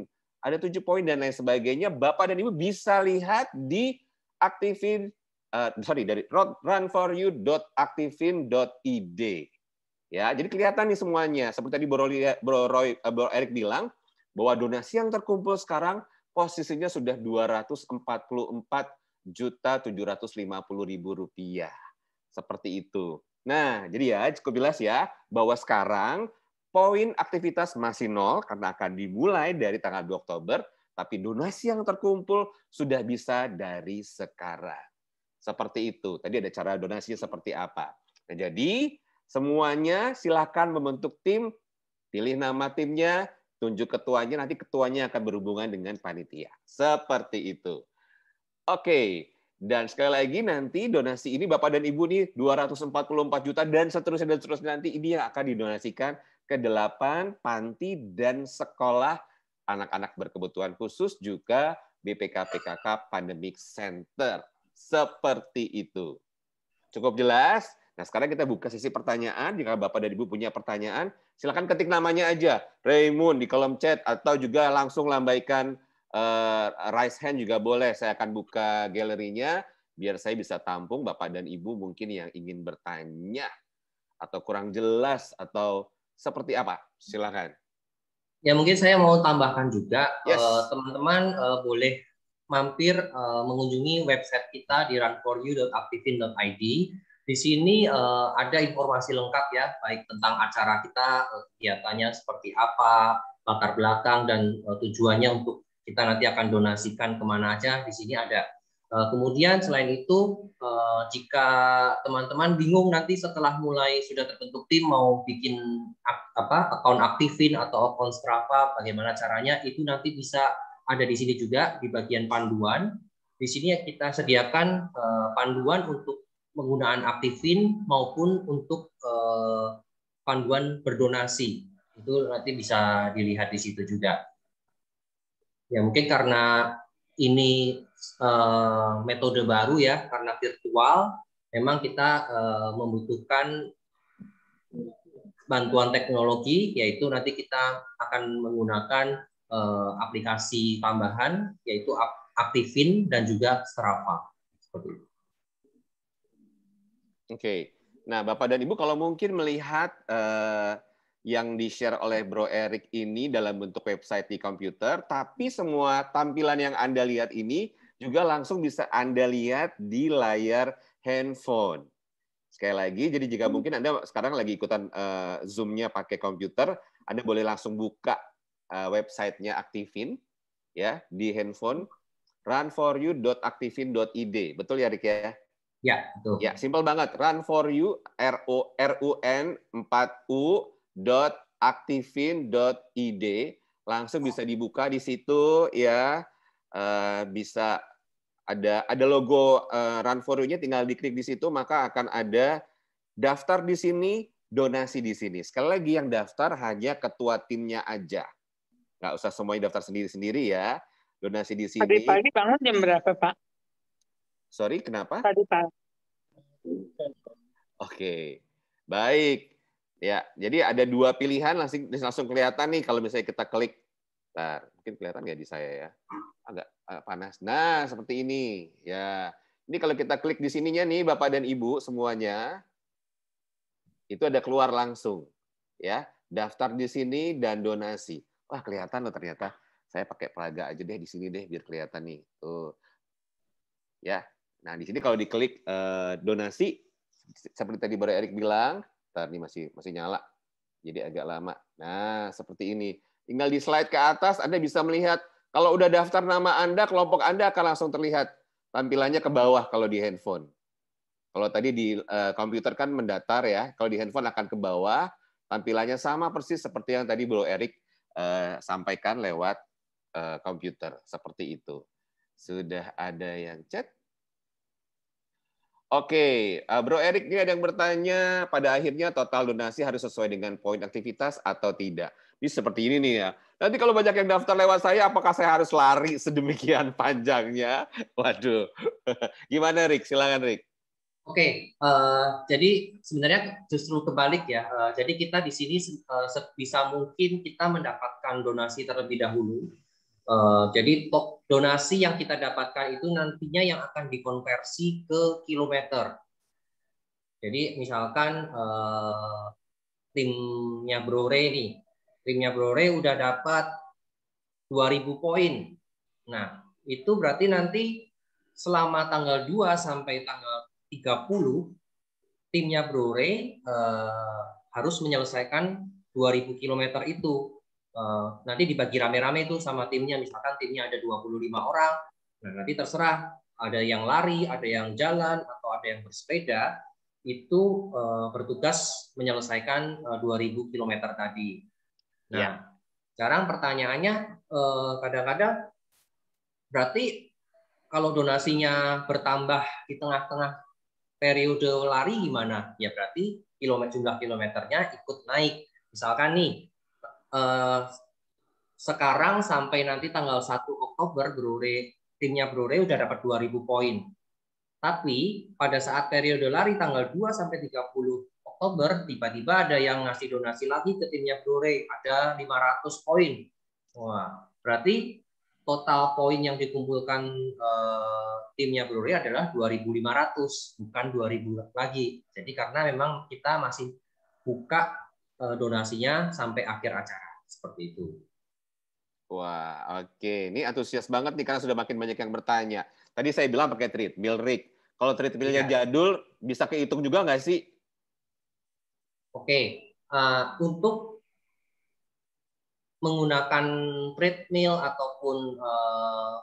[SPEAKER 1] ada 7 poin, dan lain sebagainya. Bapak dan Ibu bisa lihat di aktifin, uh, eh, sorry, dari runforyou.aktifin.id. Ya, jadi kelihatan nih semuanya. Seperti tadi Bro, Roy, eh, Bro Eric bilang, bahwa donasi yang terkumpul sekarang posisinya sudah 244 juta tujuh ribu rupiah seperti itu. Nah, jadi ya cukup jelas ya bahwa sekarang poin aktivitas masih nol karena akan dimulai dari tanggal 2 Oktober, tapi donasi yang terkumpul sudah bisa dari sekarang. Seperti itu. Tadi ada cara donasinya seperti apa. Nah, jadi semuanya silakan membentuk tim, pilih nama timnya, tunjuk ketuanya, nanti ketuanya akan berhubungan dengan panitia. Seperti itu. Oke, dan sekali lagi nanti donasi ini Bapak dan Ibu nih 244 juta dan seterusnya dan seterusnya nanti ini yang akan didonasikan ke delapan panti dan sekolah anak-anak berkebutuhan khusus juga BPK PKK Pandemic Center. Seperti itu. Cukup jelas? Nah, sekarang kita buka sesi pertanyaan. Jika Bapak dan Ibu punya pertanyaan, silakan ketik namanya aja. Raymond di kolom chat atau juga langsung lambaikan uh, eh, rise hand juga boleh. Saya akan buka galerinya biar saya bisa tampung Bapak dan Ibu mungkin yang ingin bertanya atau kurang jelas atau seperti apa. Silakan. Ya,
[SPEAKER 4] mungkin saya mau tambahkan juga teman eh, teman-teman uh, boleh mampir mengunjungi website kita di runforyou.activin.id di sini uh, ada informasi lengkap ya, baik tentang acara kita, eh, kegiatannya seperti apa, latar belakang dan uh, tujuannya untuk kita nanti akan donasikan kemana aja. Di sini ada. Uh, kemudian selain itu, uh, jika teman-teman bingung nanti setelah mulai sudah terbentuk tim mau bikin apa akun aktifin atau akun Strava, bagaimana caranya? Itu nanti bisa ada di sini juga di bagian panduan. Di sini kita sediakan panduan untuk penggunaan aktifin maupun untuk eh, panduan berdonasi. Itu nanti bisa dilihat di situ juga. Ya mungkin karena ini eh, metode baru ya, karena virtual, memang kita eh, membutuhkan bantuan teknologi, yaitu nanti kita akan menggunakan eh, aplikasi tambahan, yaitu aktifin dan juga Strava. Seperti itu.
[SPEAKER 1] Oke. Okay. Nah, Bapak dan Ibu kalau mungkin melihat uh, yang di-share oleh Bro Erik ini dalam bentuk website di komputer, tapi semua tampilan yang Anda lihat ini juga langsung bisa Anda lihat di layar handphone. Sekali lagi, jadi jika hmm. mungkin Anda sekarang lagi ikutan uh, Zoom-nya pakai komputer, Anda boleh langsung buka uh, websitenya aktifin ya di handphone runforyou.aktifin.id. Betul ya Rik ya? Ya, betul. Ya, simpel banget. Run for you r o r u n 4 u dot dot id. langsung bisa dibuka di situ ya uh, bisa ada ada logo uh, Run for You-nya tinggal diklik di situ maka akan ada daftar di sini donasi di sini sekali lagi yang daftar hanya ketua timnya aja nggak usah semuanya daftar sendiri sendiri ya donasi di sini pagi pagi bangun jam berapa pak Sorry, kenapa? Tadi Pak. Oke, okay. baik. Ya, jadi ada dua pilihan langsung langsung kelihatan nih kalau misalnya kita klik. Bentar, mungkin kelihatan nggak di saya ya? Agak, agak panas. Nah, seperti ini. Ya, ini kalau kita klik di sininya nih, Bapak dan Ibu semuanya, itu ada keluar langsung. Ya, daftar di sini dan donasi. Wah, kelihatan loh ternyata. Saya pakai peraga aja deh di sini deh biar kelihatan nih. Tuh. Ya, Nah, di sini kalau diklik eh, donasi, seperti tadi baru Erik bilang, ntar ini masih, masih nyala, jadi agak lama. Nah, seperti ini. Tinggal di slide ke atas, Anda bisa melihat kalau udah daftar nama Anda, kelompok Anda akan langsung terlihat tampilannya ke bawah kalau di handphone. Kalau tadi di eh, komputer kan mendatar ya, kalau di handphone akan ke bawah, tampilannya sama persis seperti yang tadi Bro Erik eh, sampaikan lewat eh, komputer, seperti itu. Sudah ada yang chat? Oke, okay. uh, eh, Bro Erik ini ada yang bertanya, pada akhirnya total donasi harus sesuai dengan poin aktivitas atau tidak? Ini seperti ini nih ya. Nanti kalau banyak yang daftar lewat saya, apakah saya harus lari sedemikian panjangnya? Waduh. Gimana Rik? Silakan Rik.
[SPEAKER 4] Oke, okay. uh, eh, jadi sebenarnya justru kebalik ya. Uh, jadi kita di sini uh, bisa mungkin kita mendapatkan donasi terlebih dahulu Eh, jadi tok donasi yang kita dapatkan itu nantinya yang akan dikonversi ke kilometer. Jadi misalkan uh, eh, timnya Brore ini, timnya Brore udah dapat 2000 poin. Nah, itu berarti nanti selama tanggal 2 sampai tanggal 30 timnya Brore eh, harus menyelesaikan 2000 km itu. Eh, nanti dibagi rame-rame itu sama timnya misalkan timnya ada 25 orang nah nanti terserah ada yang lari ada yang jalan atau ada yang bersepeda itu uh, bertugas menyelesaikan uh, 2000 km tadi nah ya. sekarang pertanyaannya eh, kadang-kadang berarti kalau donasinya bertambah di tengah-tengah periode lari gimana? Ya berarti kilometer jumlah kilometernya ikut naik. Misalkan nih eh, sekarang sampai nanti tanggal 1 Oktober Brore timnya Brore udah dapat 2000 poin. Tapi pada saat periode lari tanggal 2 sampai 30 Oktober tiba-tiba ada yang ngasih donasi lagi ke timnya Brore ada 500 poin. Wah, berarti total poin yang dikumpulkan eh, timnya Brore adalah 2500 bukan 2000 lagi. Jadi karena memang kita masih buka Eh, donasinya sampai akhir acara seperti itu.
[SPEAKER 1] Wah, oke. Okay. Ini antusias banget nih karena sudah makin banyak yang bertanya. Tadi saya bilang pakai treadmill rig. Kalau treadmillnya ya. jadul, bisa kehitung juga nggak sih?
[SPEAKER 4] Oke, okay. uh, eh, untuk menggunakan treadmill ataupun uh,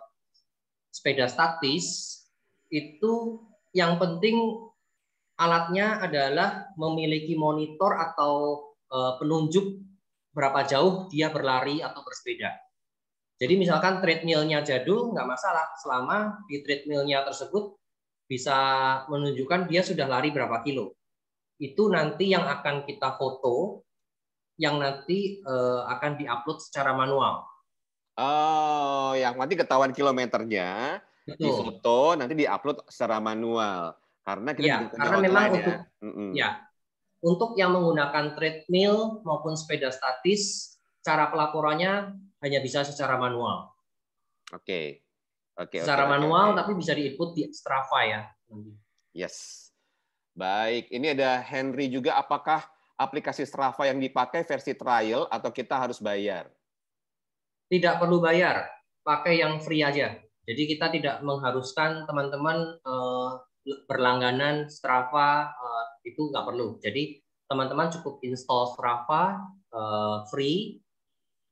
[SPEAKER 4] sepeda statis itu yang penting alatnya adalah memiliki monitor atau Eh, penunjuk berapa jauh dia berlari atau bersepeda. Jadi misalkan treadmillnya jadul nggak masalah selama di treadmillnya tersebut bisa menunjukkan dia sudah lari berapa kilo. Itu nanti yang akan kita foto, yang nanti uh, akan diupload secara manual.
[SPEAKER 1] Oh, yang nanti ketahuan kilometernya di foto nanti diupload secara manual karena kita ya, karena memang untuk Mm -mm. ya
[SPEAKER 4] untuk yang menggunakan treadmill maupun sepeda statis, cara pelaporannya
[SPEAKER 1] hanya bisa secara manual. Oke. Okay. Oke. Okay, secara okay, manual okay. tapi bisa diinput di Strava ya. Yes. Baik, ini ada Henry juga apakah aplikasi Strava yang dipakai versi trial atau kita harus bayar? Tidak perlu bayar, pakai yang free aja. Jadi kita tidak mengharuskan
[SPEAKER 4] teman-teman eh, berlangganan Strava itu nggak perlu. Jadi teman-teman cukup install Strava uh, free,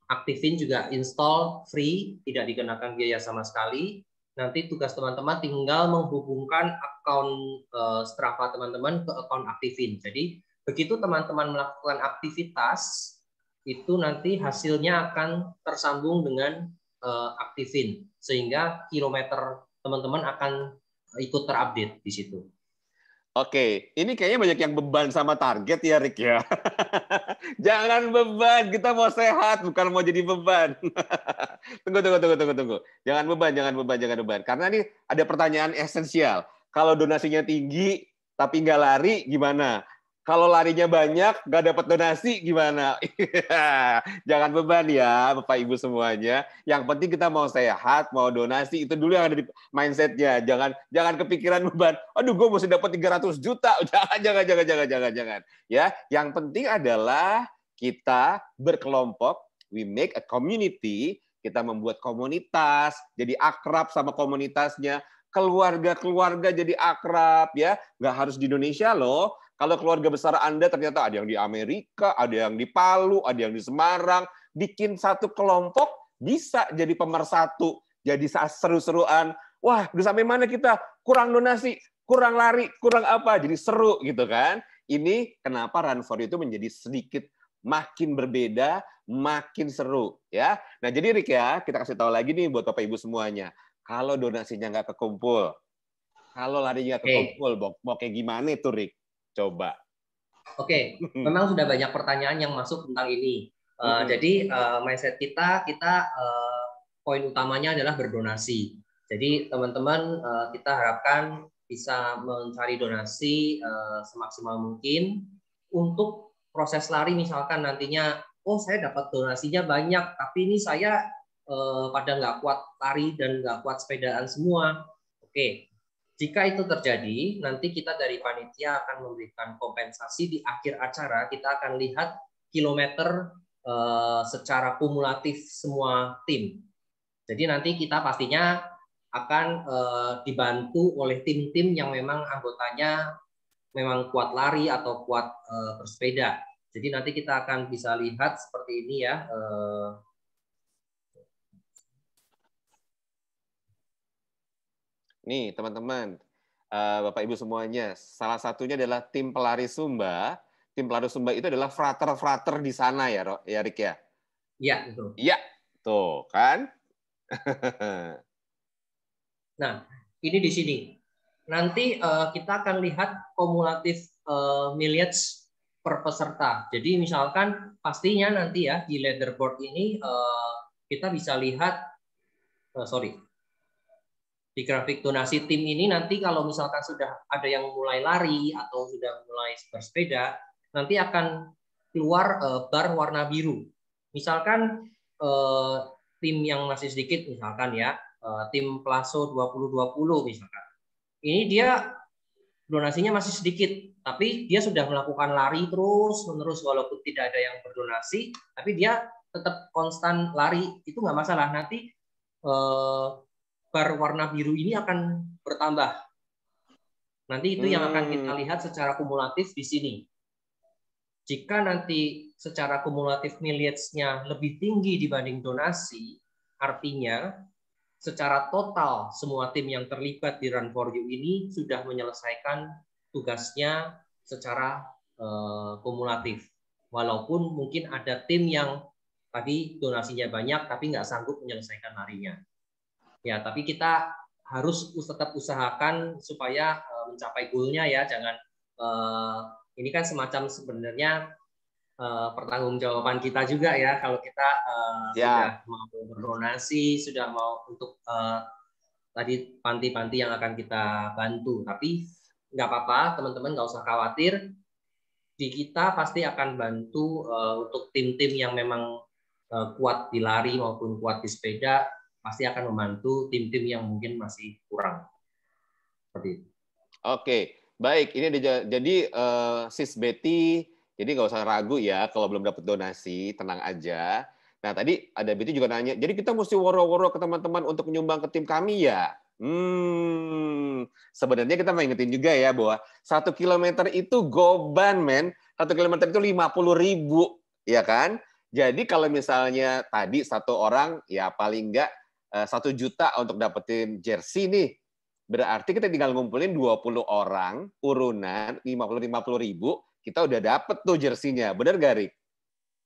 [SPEAKER 4] aktifin juga install free, tidak dikenakan biaya sama sekali. Nanti tugas teman-teman tinggal menghubungkan akun uh, eh, Strava teman-teman ke akun aktifin. Jadi begitu teman-teman melakukan aktivitas itu nanti hasilnya akan tersambung dengan uh, aktifin sehingga kilometer teman-teman akan
[SPEAKER 1] ikut terupdate di situ. Oke, ini kayaknya banyak yang beban sama target ya, Rick ya. Jangan beban, kita mau sehat, bukan mau jadi beban. tunggu, tunggu, tunggu, tunggu, tunggu. Jangan beban, jangan beban, jangan beban. Karena ini ada pertanyaan esensial. Kalau donasinya tinggi tapi nggak lari, gimana? kalau larinya banyak nggak dapat donasi gimana? Jangan beban ya Bapak Ibu semuanya. Yang penting kita mau sehat, mau donasi itu dulu yang ada di mindsetnya. Jangan jangan kepikiran beban. Aduh, gue mesti dapat 300 juta. Jangan jangan jangan jangan jangan jangan. Ya, yang penting adalah kita berkelompok, we make a community, kita membuat komunitas, jadi akrab sama komunitasnya, keluarga-keluarga jadi akrab ya. Nggak harus di Indonesia loh, kalau keluarga besar Anda ternyata ada yang di Amerika, ada yang di Palu, ada yang di Semarang, bikin satu kelompok bisa jadi pemersatu, jadi seru-seruan. Wah, udah sampai mana kita? Kurang donasi, kurang lari, kurang apa? Jadi seru gitu kan. Ini kenapa Run for itu menjadi sedikit makin berbeda, makin seru ya. Nah, jadi Rik ya, kita kasih tahu lagi nih buat Bapak Ibu semuanya. Kalau donasinya nggak kekumpul, kalau larinya kekumpul, mau, mau kayak gimana itu Rik? Coba. Oke,
[SPEAKER 4] okay. memang sudah banyak pertanyaan yang masuk tentang ini. Uh, mm -hmm. Jadi uh, mindset kita, kita uh, poin utamanya adalah berdonasi. Jadi teman-teman uh, kita harapkan bisa mencari donasi uh, semaksimal mungkin untuk proses lari misalkan nantinya oh saya dapat donasinya banyak tapi ini saya uh, pada nggak kuat lari dan nggak kuat sepedaan semua oke jika itu terjadi, nanti kita dari panitia akan memberikan kompensasi di akhir acara. Kita akan lihat kilometer eh, secara kumulatif semua tim. Jadi nanti kita pastinya akan eh, dibantu oleh tim-tim yang memang anggotanya memang kuat lari atau kuat eh, bersepeda. Jadi nanti kita akan bisa lihat seperti ini ya
[SPEAKER 1] Nih, teman-teman, eh, Bapak Ibu semuanya, salah satunya adalah tim pelari Sumba. Tim pelari Sumba itu adalah frater-frater di sana ya, Ro, ya Rik ya? Iya, betul. Iya,
[SPEAKER 4] tuh kan. nah, ini di sini. Nanti uh, kita akan lihat kumulatif uh, per peserta. Jadi misalkan pastinya nanti ya di leaderboard ini uh, kita bisa lihat uh, sorry di grafik donasi tim ini nanti kalau misalkan sudah ada yang mulai lari atau sudah mulai bersepeda, nanti akan keluar eh, bar warna biru. Misalkan eh, tim yang masih sedikit misalkan ya, eh, tim Plaso 2020 misalkan. Ini dia donasinya masih sedikit, tapi dia sudah melakukan lari terus menerus walaupun tidak ada yang berdonasi, tapi dia tetap konstan lari itu nggak masalah. Nanti bar warna biru ini akan bertambah. Nanti itu hmm. yang akan kita hmm. lihat secara kumulatif di sini. Jika nanti secara kumulatif millage-nya lebih tinggi dibanding donasi, artinya secara total semua tim yang terlibat di Run for You ini sudah menyelesaikan tugasnya secara uh, kumulatif. Walaupun mungkin ada tim yang tadi donasinya banyak tapi nggak sanggup menyelesaikan larinya. Ya, tapi kita harus tetap usahakan supaya eh, mencapai goalnya ya, jangan uh, ini kan semacam sebenarnya uh, pertanggungjawaban kita juga ya kalau kita uh, ya. sudah mau berdonasi, sudah mau untuk uh, tadi panti-panti yang akan kita bantu. Tapi nggak apa-apa, teman-teman nggak usah khawatir. Di kita pasti akan bantu uh, untuk tim-tim yang memang kuat di lari maupun kuat di sepeda pasti akan membantu tim-tim yang mungkin masih kurang.
[SPEAKER 1] Seperti itu. Oke, baik. Ini ada, jadi uh, Sis Betty, jadi nggak usah ragu ya kalau belum dapat donasi, tenang aja. Nah tadi ada Betty juga nanya, jadi kita mesti woro-woro ke teman-teman untuk menyumbang ke tim kami ya. Hmm, sebenarnya kita ingetin juga ya bahwa satu kilometer itu goban men, satu kilometer itu lima puluh ribu, ya kan? Jadi kalau misalnya tadi satu orang ya paling nggak Eh, satu juta untuk dapetin jersey nih berarti kita tinggal ngumpulin 20 orang urunan 50 50 ribu kita udah dapet tuh jersinya bener gak Rick?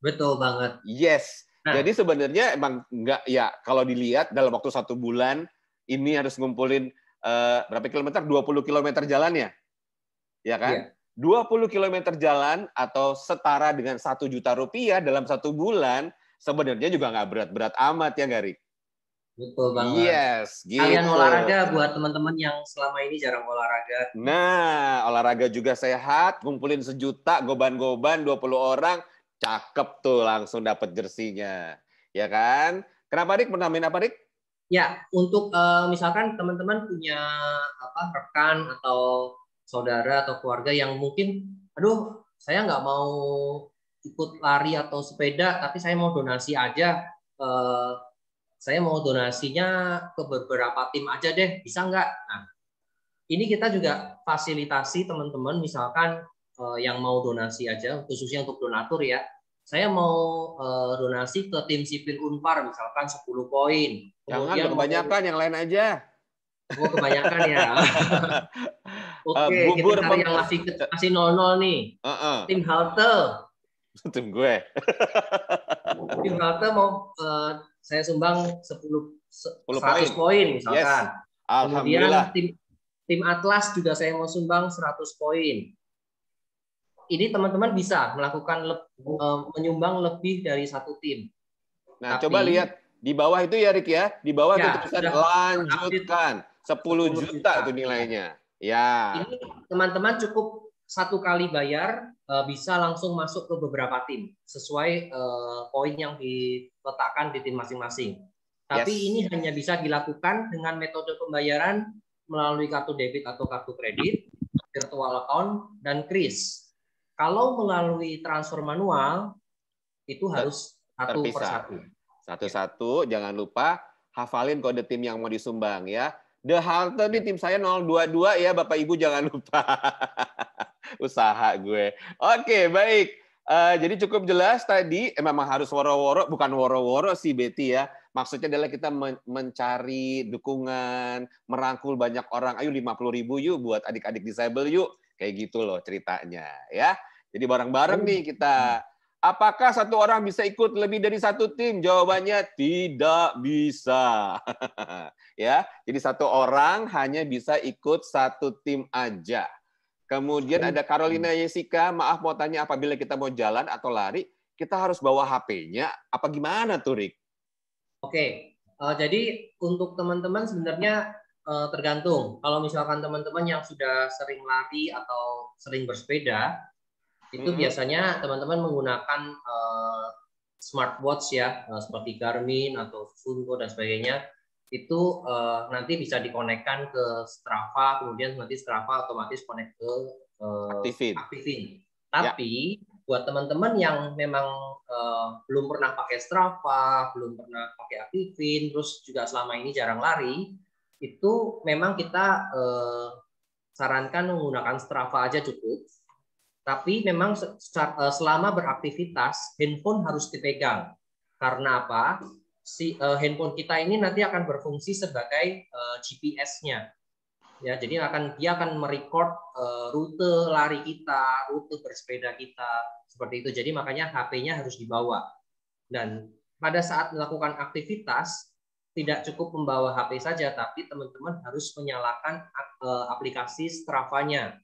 [SPEAKER 1] betul banget yes nah. jadi sebenarnya emang nggak ya kalau dilihat dalam waktu satu bulan ini harus ngumpulin uh, berapa kilometer 20 kilometer jalannya ya kan yeah. 20 kilometer jalan atau setara dengan satu juta rupiah dalam satu bulan sebenarnya juga nggak berat-berat amat ya Garik? Betul banget. Yes, gitu. Kalian olahraga buat
[SPEAKER 4] teman-teman yang selama ini jarang olahraga.
[SPEAKER 1] Nah, olahraga juga sehat, kumpulin sejuta, goban-goban 20 orang, cakep tuh langsung dapat jersinya. Ya kan? Kenapa Rik? Pernah main apa Rik?
[SPEAKER 4] Ya, untuk uh, misalkan teman-teman punya apa rekan atau saudara atau keluarga yang mungkin, aduh, saya nggak mau ikut lari atau sepeda, tapi saya mau donasi aja uh, saya mau donasinya ke beberapa tim aja deh, bisa nggak? Nah, ini kita juga fasilitasi teman-teman, misalkan eh, yang mau donasi aja, khususnya untuk donatur ya. Saya mau eh, donasi ke tim sipil Unpar, misalkan 10 poin. Jangan kebanyakan,
[SPEAKER 1] yang lain aja.
[SPEAKER 4] Oh, kebanyakan ya. Oke, okay, uh, eh, kita kita yang masih
[SPEAKER 1] masih nol nol nih.
[SPEAKER 4] Uh -uh. Tim halte.
[SPEAKER 1] Tim gue.
[SPEAKER 4] Tapi Halte mau uh, saya sumbang 10 100
[SPEAKER 1] poin, poin misalkan. Yes. Alhamdulillah. Kemudian
[SPEAKER 4] tim tim Atlas juga saya mau sumbang 100 poin. Ini teman-teman bisa melakukan le uh, eh, menyumbang lebih dari satu tim.
[SPEAKER 1] Nah, Tapi, coba lihat di bawah itu ya Rik ya, di bawah ya, itu tulisan lanjutkan 10, juta, juta itu nilainya.
[SPEAKER 4] Ya. Ini teman-teman cukup satu kali bayar eh, bisa langsung masuk ke beberapa tim sesuai uh, poin yang diletakkan di tim masing-masing. Tapi yes. ini hanya bisa dilakukan dengan metode pembayaran melalui kartu debit atau kartu kredit, virtual account, dan kris. Kalau melalui transfer manual itu harus satu terpisah. per satu.
[SPEAKER 1] Satu-satu, jangan lupa hafalin kode tim yang mau disumbang ya. The Hunter di tim saya 022 ya Bapak Ibu jangan lupa. usaha gue. Oke, baik. Uh, jadi cukup jelas tadi eh, memang harus woro-woro, bukan woro-woro sih Betty ya. Maksudnya adalah kita men mencari dukungan, merangkul banyak orang. Ayo 50 ribu yuk buat adik-adik disable yuk. Kayak gitu loh ceritanya ya. Jadi bareng-bareng nih kita. Apakah satu orang bisa ikut lebih dari satu tim? Jawabannya tidak bisa. ya, jadi satu orang hanya bisa ikut satu tim aja. Kemudian ada Carolina Jessica, maaf mau tanya apabila kita mau jalan atau lari, kita harus bawa HP-nya apa gimana tuh Rick?
[SPEAKER 4] Oke, uh, jadi untuk teman-teman sebenarnya uh, tergantung. Kalau misalkan teman-teman yang sudah sering lari atau sering bersepeda, itu mm -hmm. biasanya teman-teman menggunakan uh, smartwatch ya, uh, seperti Garmin atau Funko dan sebagainya itu uh, nanti bisa dikonekkan ke Strava, kemudian nanti Strava otomatis connect ke uh, Activin. Activin. Ya. Tapi ya. buat teman-teman yang memang uh, belum pernah pakai Strava, belum pernah pakai Activin, terus juga selama ini jarang lari, itu memang kita uh, sarankan menggunakan Strava aja cukup. Tapi memang selama beraktivitas handphone harus dipegang. Karena apa? si uh, handphone kita ini nanti akan berfungsi sebagai uh, eh, GPS-nya. Ya, jadi akan dia akan merecord uh, rute lari kita, rute bersepeda kita, seperti itu. Jadi makanya HP-nya harus dibawa. Dan pada saat melakukan aktivitas tidak cukup membawa HP saja, tapi teman-teman harus menyalakan aplikasi Strava-nya.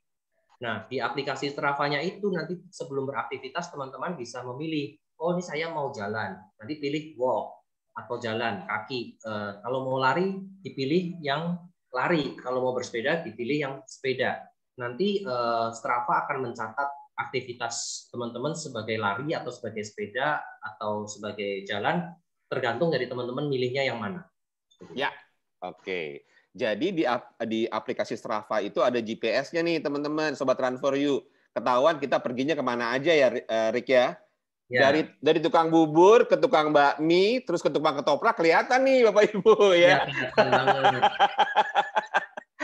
[SPEAKER 4] Nah, di aplikasi Strava-nya itu nanti sebelum beraktivitas teman-teman bisa memilih, oh ini saya mau jalan, nanti pilih walk atau jalan kaki. Eh, kalau mau lari dipilih yang lari, kalau mau bersepeda dipilih yang sepeda. Nanti eh, Strava akan mencatat aktivitas teman-teman sebagai lari atau sebagai sepeda atau sebagai jalan tergantung dari teman-teman milihnya yang mana.
[SPEAKER 1] Ya, oke. Jadi di di aplikasi Strava itu ada GPS-nya nih teman-teman, sobat Run for You. Ketahuan kita perginya kemana aja ya, eh, Rick ya? Ya. Dari dari tukang bubur ke tukang bakmi, terus ke tukang ketoprak kelihatan nih Bapak Ibu ya. ya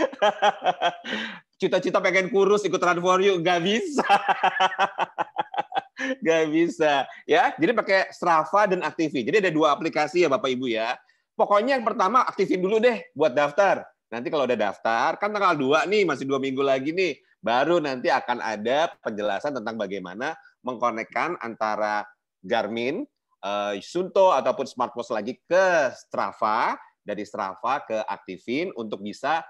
[SPEAKER 1] Cita-cita pengen kurus ikut run for you nggak bisa. nggak bisa ya. Jadi pakai Strava dan Activity. Jadi ada dua aplikasi ya Bapak Ibu ya. Pokoknya yang pertama aktifin dulu deh buat daftar. Nanti kalau udah daftar, kan tanggal 2 nih, masih dua minggu lagi nih, baru nanti akan ada penjelasan tentang bagaimana mengkonekkan antara Garmin, uh, Sunto ataupun smartwatch lagi ke Strava, dari Strava ke aktifin untuk bisa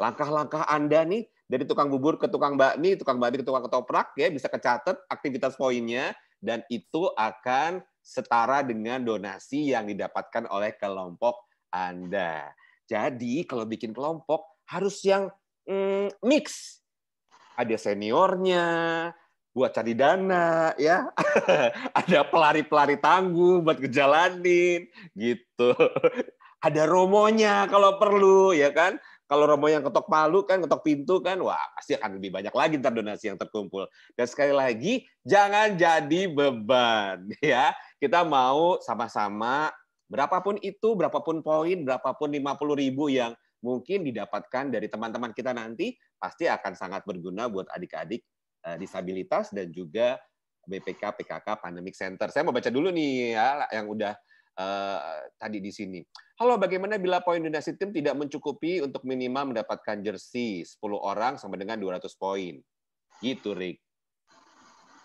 [SPEAKER 1] langkah-langkah Anda nih dari tukang bubur ke tukang bakmi, tukang bakmi ke tukang ketoprak ya bisa kecatat aktivitas poinnya dan itu akan setara dengan donasi yang didapatkan oleh kelompok Anda. Jadi kalau bikin kelompok harus yang mm, mix. Ada seniornya, buat cari dana ya ada pelari-pelari tangguh buat kejalanin gitu ada romonya kalau perlu ya kan kalau romo yang ketok palu kan ketok pintu kan wah pasti akan lebih banyak lagi ntar donasi yang terkumpul dan sekali lagi jangan jadi beban ya kita mau sama-sama berapapun itu berapapun poin berapapun lima puluh ribu yang mungkin didapatkan dari teman-teman kita nanti pasti akan sangat berguna buat adik-adik Eh, disabilitas dan juga BPK PKK Pandemic Center. Saya mau baca dulu nih ya yang udah uh, tadi di sini. Halo, bagaimana bila poin donasi tim tidak mencukupi untuk minimal mendapatkan jersey 10 orang sama dengan 200 poin? Gitu, Rick.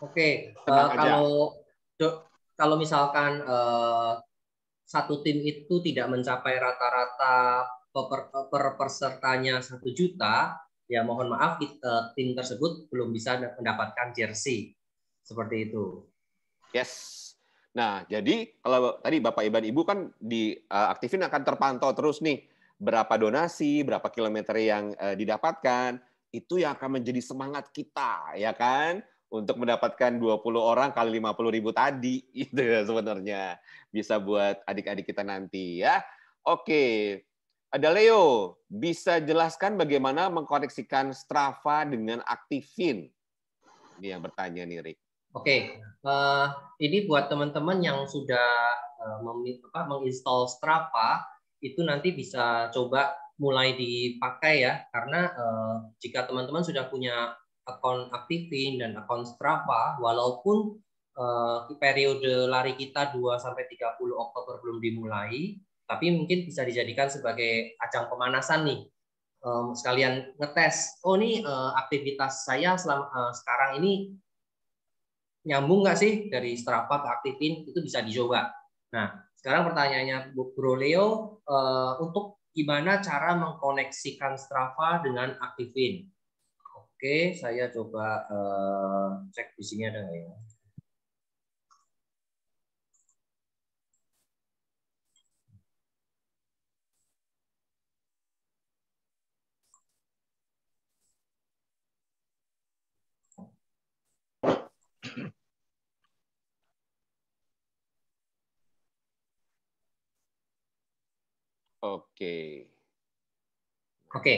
[SPEAKER 4] Oke, okay. uh, eh, kalau do, kalau misalkan uh, satu tim itu tidak mencapai rata-rata per, per pesertanya satu juta, ya mohon maaf eh, tim tersebut belum bisa mendapatkan jersey
[SPEAKER 1] seperti itu. Yes. Nah, jadi kalau tadi Bapak Ibu Ibu kan diaktifin eh, akan terpantau terus nih berapa donasi, berapa kilometer yang eh, didapatkan, itu yang akan menjadi semangat kita ya kan untuk mendapatkan 20 orang kali 50 ribu tadi itu ya sebenarnya bisa buat adik-adik kita nanti ya. Oke, ada Leo, bisa jelaskan bagaimana mengkoneksikan Strava dengan Aktifin? Ini yang bertanya nih, Rick. Oke, okay.
[SPEAKER 4] uh, eh, ini buat teman-teman yang sudah uh, apa, menginstall Strava, itu nanti bisa coba mulai dipakai ya, karena uh, jika teman-teman sudah punya akun Aktifin dan akun Strava, walaupun uh, periode lari kita 2 sampai 30 Oktober belum dimulai, tapi mungkin bisa dijadikan sebagai ajang pemanasan nih sekalian ngetes oh ini eh, aktivitas saya selama eh, sekarang ini nyambung nggak sih dari Strava ke aktifin itu bisa dicoba nah sekarang pertanyaannya bu Bro Leo eh, untuk gimana cara mengkoneksikan Strava dengan aktifin oke saya coba cek di sini ada nggak ya
[SPEAKER 1] Oke. Oke. Okay.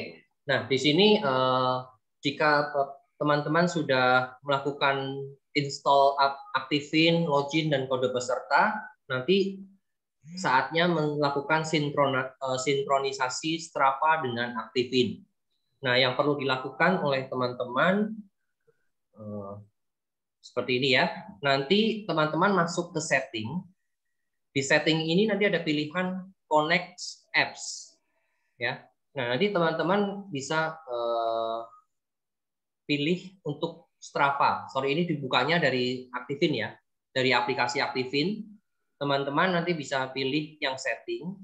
[SPEAKER 1] Nah, di
[SPEAKER 4] sini uh, jika teman-teman sudah melakukan install aktifin, login dan kode peserta, nanti saatnya melakukan eh, sinkronisasi Strava dengan aktifin. Nah, yang perlu dilakukan oleh teman-teman eh, seperti ini ya. Nanti teman-teman masuk ke setting. Di setting ini nanti ada pilihan connect apps ya nah nanti teman-teman bisa uh, pilih untuk Strava sorry ini dibukanya dari aktifin ya dari aplikasi aktifin teman-teman nanti bisa pilih yang setting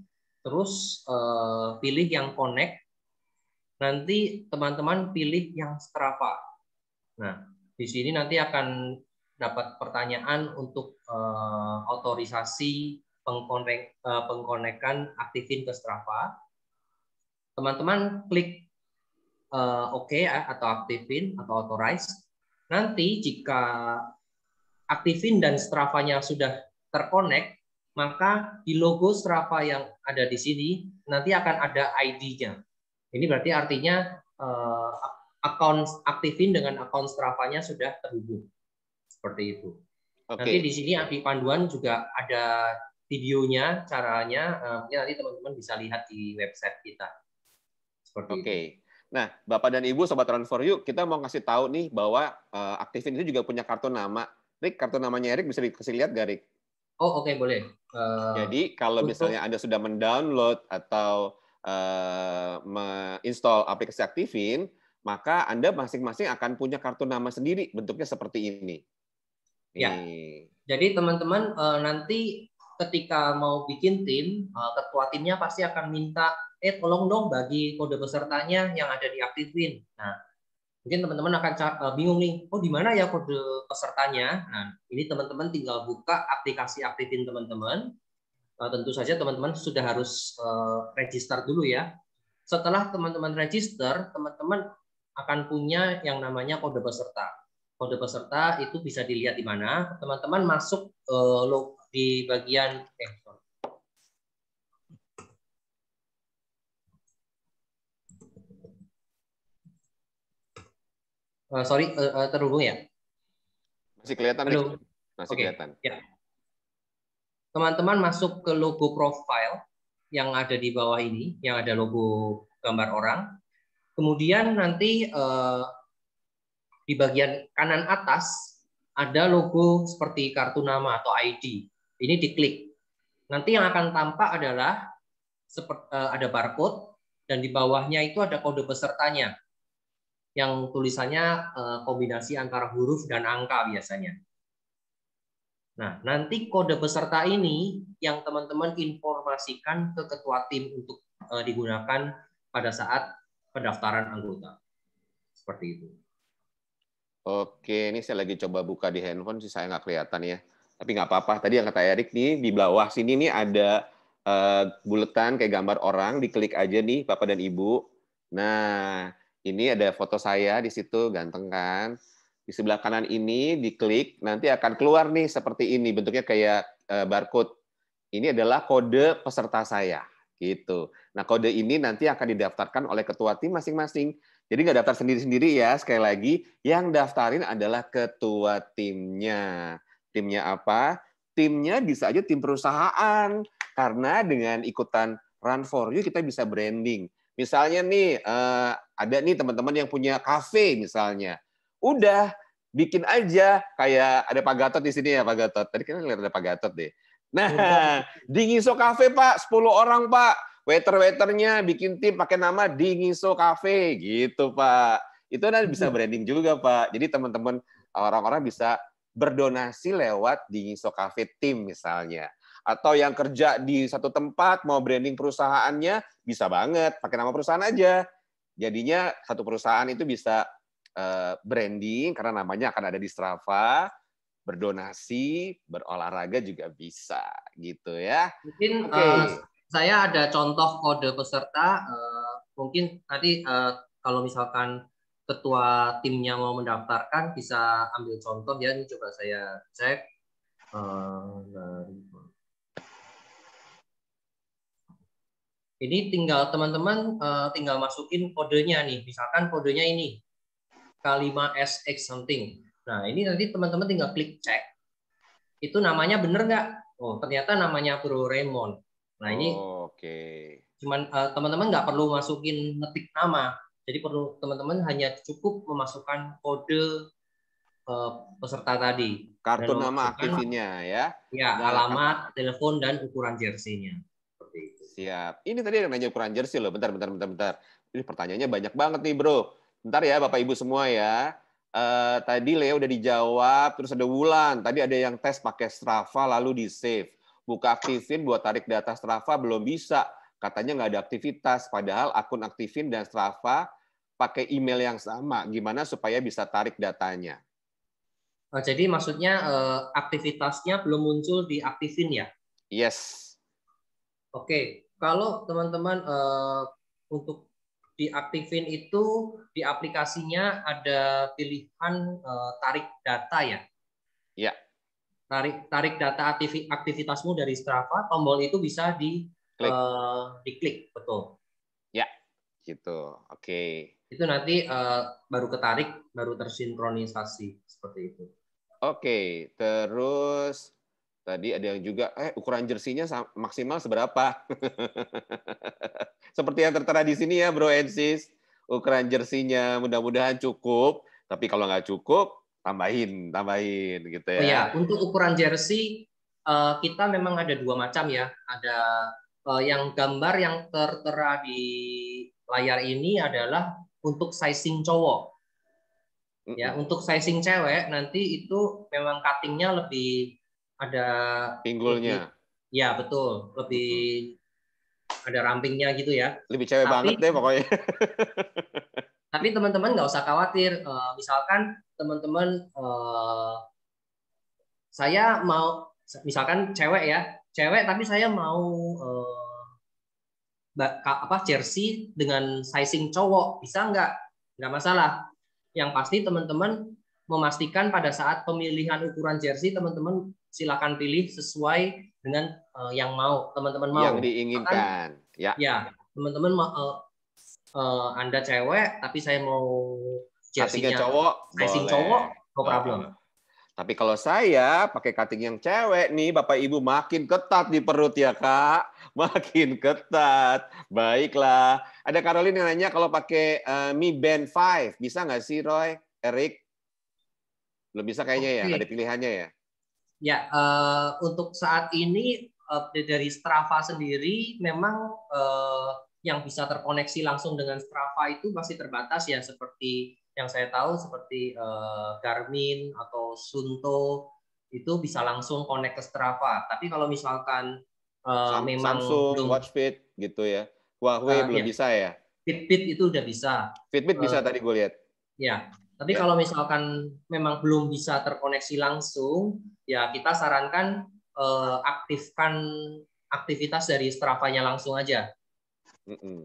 [SPEAKER 4] terus uh, pilih yang connect nanti teman-teman pilih yang Strava nah di sini nanti akan dapat pertanyaan untuk uh, otorisasi pengkonek, uh, eh, pengkonekan aktifin ke Strava. Teman-teman klik uh, eh, oke OK ya, atau aktifin atau authorize. Nanti jika aktifin dan Strava-nya sudah terkonek, maka di logo Strava yang ada di sini nanti akan ada ID-nya. Ini berarti artinya uh, akun aktifin dengan akun Strava-nya sudah terhubung. Seperti itu. Okay. Nanti di sini api panduan juga ada videonya, caranya eh, mungkin nanti teman-teman bisa lihat di website kita.
[SPEAKER 1] Oke. Okay. Nah, Bapak dan Ibu Sobat Run For You, kita mau kasih tahu nih bahwa uh, eh, Aktifin itu juga punya kartu nama. Rick, kartu namanya Erik bisa dikasih lihat gak, Rick? Oh, oke, okay, boleh. Uh, Jadi, kalau untuk... misalnya Anda sudah mendownload atau uh, menginstall aplikasi Aktifin, maka Anda masing-masing akan punya kartu nama sendiri bentuknya seperti ini. Ya.
[SPEAKER 4] Jadi teman-teman nanti ketika mau bikin tim, eh, ketua timnya pasti akan minta, eh tolong dong bagi kode pesertanya yang ada di aktifin. Nah, mungkin teman-teman akan eh, bingung nih, oh di mana ya kode pesertanya? Nah, ini teman-teman tinggal buka aplikasi aktifin teman-teman. Eh, tentu saja teman-teman sudah harus register dulu ya. Setelah teman-teman register, teman-teman akan punya yang namanya kode peserta. Kode peserta itu bisa dilihat di mana. Teman-teman masuk di bagian eh, sorry. Uh, eh, sorry, uh, eh, uh, terhubung ya? Masih kelihatan. Masih okay. kelihatan. Ya. Teman-teman masuk ke logo profile yang ada di bawah ini, yang ada logo gambar orang. Kemudian nanti uh, di bagian kanan atas ada logo seperti kartu nama atau ID. Ini diklik. Nanti yang akan tampak adalah eh, ada barcode dan di bawahnya itu ada kode pesertanya yang tulisannya eh, kombinasi antara huruf dan angka biasanya. Nah, nanti kode peserta ini yang teman-teman informasikan ke ketua tim untuk eh, digunakan pada saat pendaftaran anggota.
[SPEAKER 1] Seperti itu. Oke, ini saya lagi coba buka di handphone sih saya nggak kelihatan ya tapi nggak apa-apa. Tadi yang kata Erik nih di bawah sini nih ada uh, buletan kayak gambar orang, diklik aja nih Bapak dan Ibu. Nah, ini ada foto saya di situ, ganteng kan? Di sebelah kanan ini diklik, nanti akan keluar nih seperti ini, bentuknya kayak uh, barcode. Ini adalah kode peserta saya, gitu. Nah, kode ini nanti akan didaftarkan oleh ketua tim masing-masing. Jadi nggak daftar sendiri-sendiri ya, sekali lagi, yang daftarin adalah ketua timnya. Timnya apa? Timnya bisa aja tim perusahaan. Karena dengan ikutan Run for You kita bisa branding. Misalnya nih eh, ada nih teman-teman yang punya kafe misalnya. Udah bikin aja kayak ada Pak Gatot di sini ya Pak Gatot. Tadi kita lihat ada Pak Gatot deh. Nah, di Ngiso Cafe Pak, 10 orang Pak. Waiter-waiternya bikin tim pakai nama di Ngiso Cafe gitu Pak. Itu nanti bisa hmm. branding juga Pak. Jadi teman-teman orang-orang bisa berdonasi lewat di cafe Team misalnya. Atau yang kerja di satu tempat mau branding perusahaannya bisa banget pakai nama perusahaan aja. Jadinya satu perusahaan itu bisa eh, branding karena namanya akan ada di Strava, berdonasi, berolahraga juga bisa gitu ya. Mungkin okay. uh, eh,
[SPEAKER 4] saya ada contoh kode peserta uh, mungkin tadi uh, kalau misalkan ketua timnya mau mendaftarkan bisa ambil contoh ya ini coba saya cek eh, ini tinggal teman-teman eh, tinggal masukin kodenya nih misalkan kodenya ini K5SX something nah ini nanti teman-teman tinggal klik cek itu namanya bener nggak oh ternyata namanya Bro Raymond nah ini oh, oke okay. cuman eh, teman-teman nggak perlu masukin ngetik nama jadi perlu teman-teman hanya cukup memasukkan kode uh, peserta tadi. Kartu
[SPEAKER 1] nama aktivinya ya. Ya, dan alamat,
[SPEAKER 4] kartu. telepon dan ukuran jersinya. Seperti
[SPEAKER 1] Siap. Ini tadi ada nanya ukuran jersey loh. Bentar, bentar, bentar, bentar. Ini pertanyaannya banyak banget nih, Bro. Bentar ya Bapak Ibu semua ya. Uh, tadi Leo udah dijawab, terus ada Wulan. Tadi ada yang tes pakai Strava lalu di save. Buka aktifin buat tarik data Strava belum bisa katanya nggak ada aktivitas, padahal akun aktifin dan Strava pakai email yang sama. Gimana supaya bisa tarik datanya?
[SPEAKER 4] Oh, jadi maksudnya eh, aktivitasnya belum muncul di aktifin ya? Yes. Oke, kalau teman-teman eh, untuk di diaktifin itu di aplikasinya ada pilihan eh, tarik data ya? Ya. Tarik tarik data aktivitasmu dari Strava, tombol itu bisa di Diklik. Uh, diklik, betul.
[SPEAKER 1] Ya, gitu. Oke. Okay. Itu nanti
[SPEAKER 4] uh, baru ketarik, baru tersinkronisasi seperti itu.
[SPEAKER 1] Oke, okay. terus tadi ada yang juga eh ukuran jersinya maksimal seberapa? Seperti yang tertera di sini ya, Bro Ensis. Ukuran jersinya mudah-mudahan cukup, tapi kalau nggak cukup tambahin, tambahin gitu ya. Oh ya,
[SPEAKER 4] untuk ukuran jersey eh, kita memang ada dua macam ya. Ada Eh, yang gambar yang tertera di layar ini adalah untuk sizing cowok. Ya, untuk sizing cewek nanti itu memang cuttingnya lebih ada
[SPEAKER 1] pinggulnya. Lebih,
[SPEAKER 4] ya betul, lebih ada rampingnya gitu ya.
[SPEAKER 1] Lebih cewek tapi, banget deh
[SPEAKER 4] pokoknya. tapi teman-teman nggak usah khawatir. Uh, misalkan teman-teman uh, saya mau misalkan cewek ya, cewek tapi saya mau uh, apa jersey dengan sizing cowok bisa nggak nggak masalah yang pasti teman-teman memastikan pada saat pemilihan ukuran jersey teman-teman silakan pilih sesuai dengan uh, yang mau teman-teman mau yang diinginkan ya ya teman-teman uh, uh, anda cewek tapi saya mau
[SPEAKER 1] jersey cowok sizing cowok no problem oh. Tapi kalau saya pakai cutting yang cewek nih, Bapak Ibu makin ketat di perut ya Kak, makin ketat. Baiklah, ada Caroline yang nanya kalau pakai uh, Mi Band 5 bisa nggak sih Roy, Erik? Belum bisa kayaknya okay. ya, nggak ada pilihannya ya.
[SPEAKER 4] Ya, uh, untuk saat ini uh, dari Strava sendiri memang uh, yang bisa terkoneksi langsung dengan Strava itu masih terbatas ya seperti yang saya tahu seperti uh, Garmin atau Sunto itu bisa langsung connect ke Strava. Tapi kalau misalkan
[SPEAKER 1] uh, eh, Samsung, memang Samsung, WatchFit gitu ya. Huawei uh, belum ya. bisa ya. Fitbit itu udah bisa. Fitbit bisa uh, tadi gue lihat.
[SPEAKER 4] Ya. Tapi ya. kalau misalkan memang belum bisa terkoneksi langsung, ya kita sarankan uh, aktifkan aktivitas dari Strava-nya langsung aja. Mm -mm.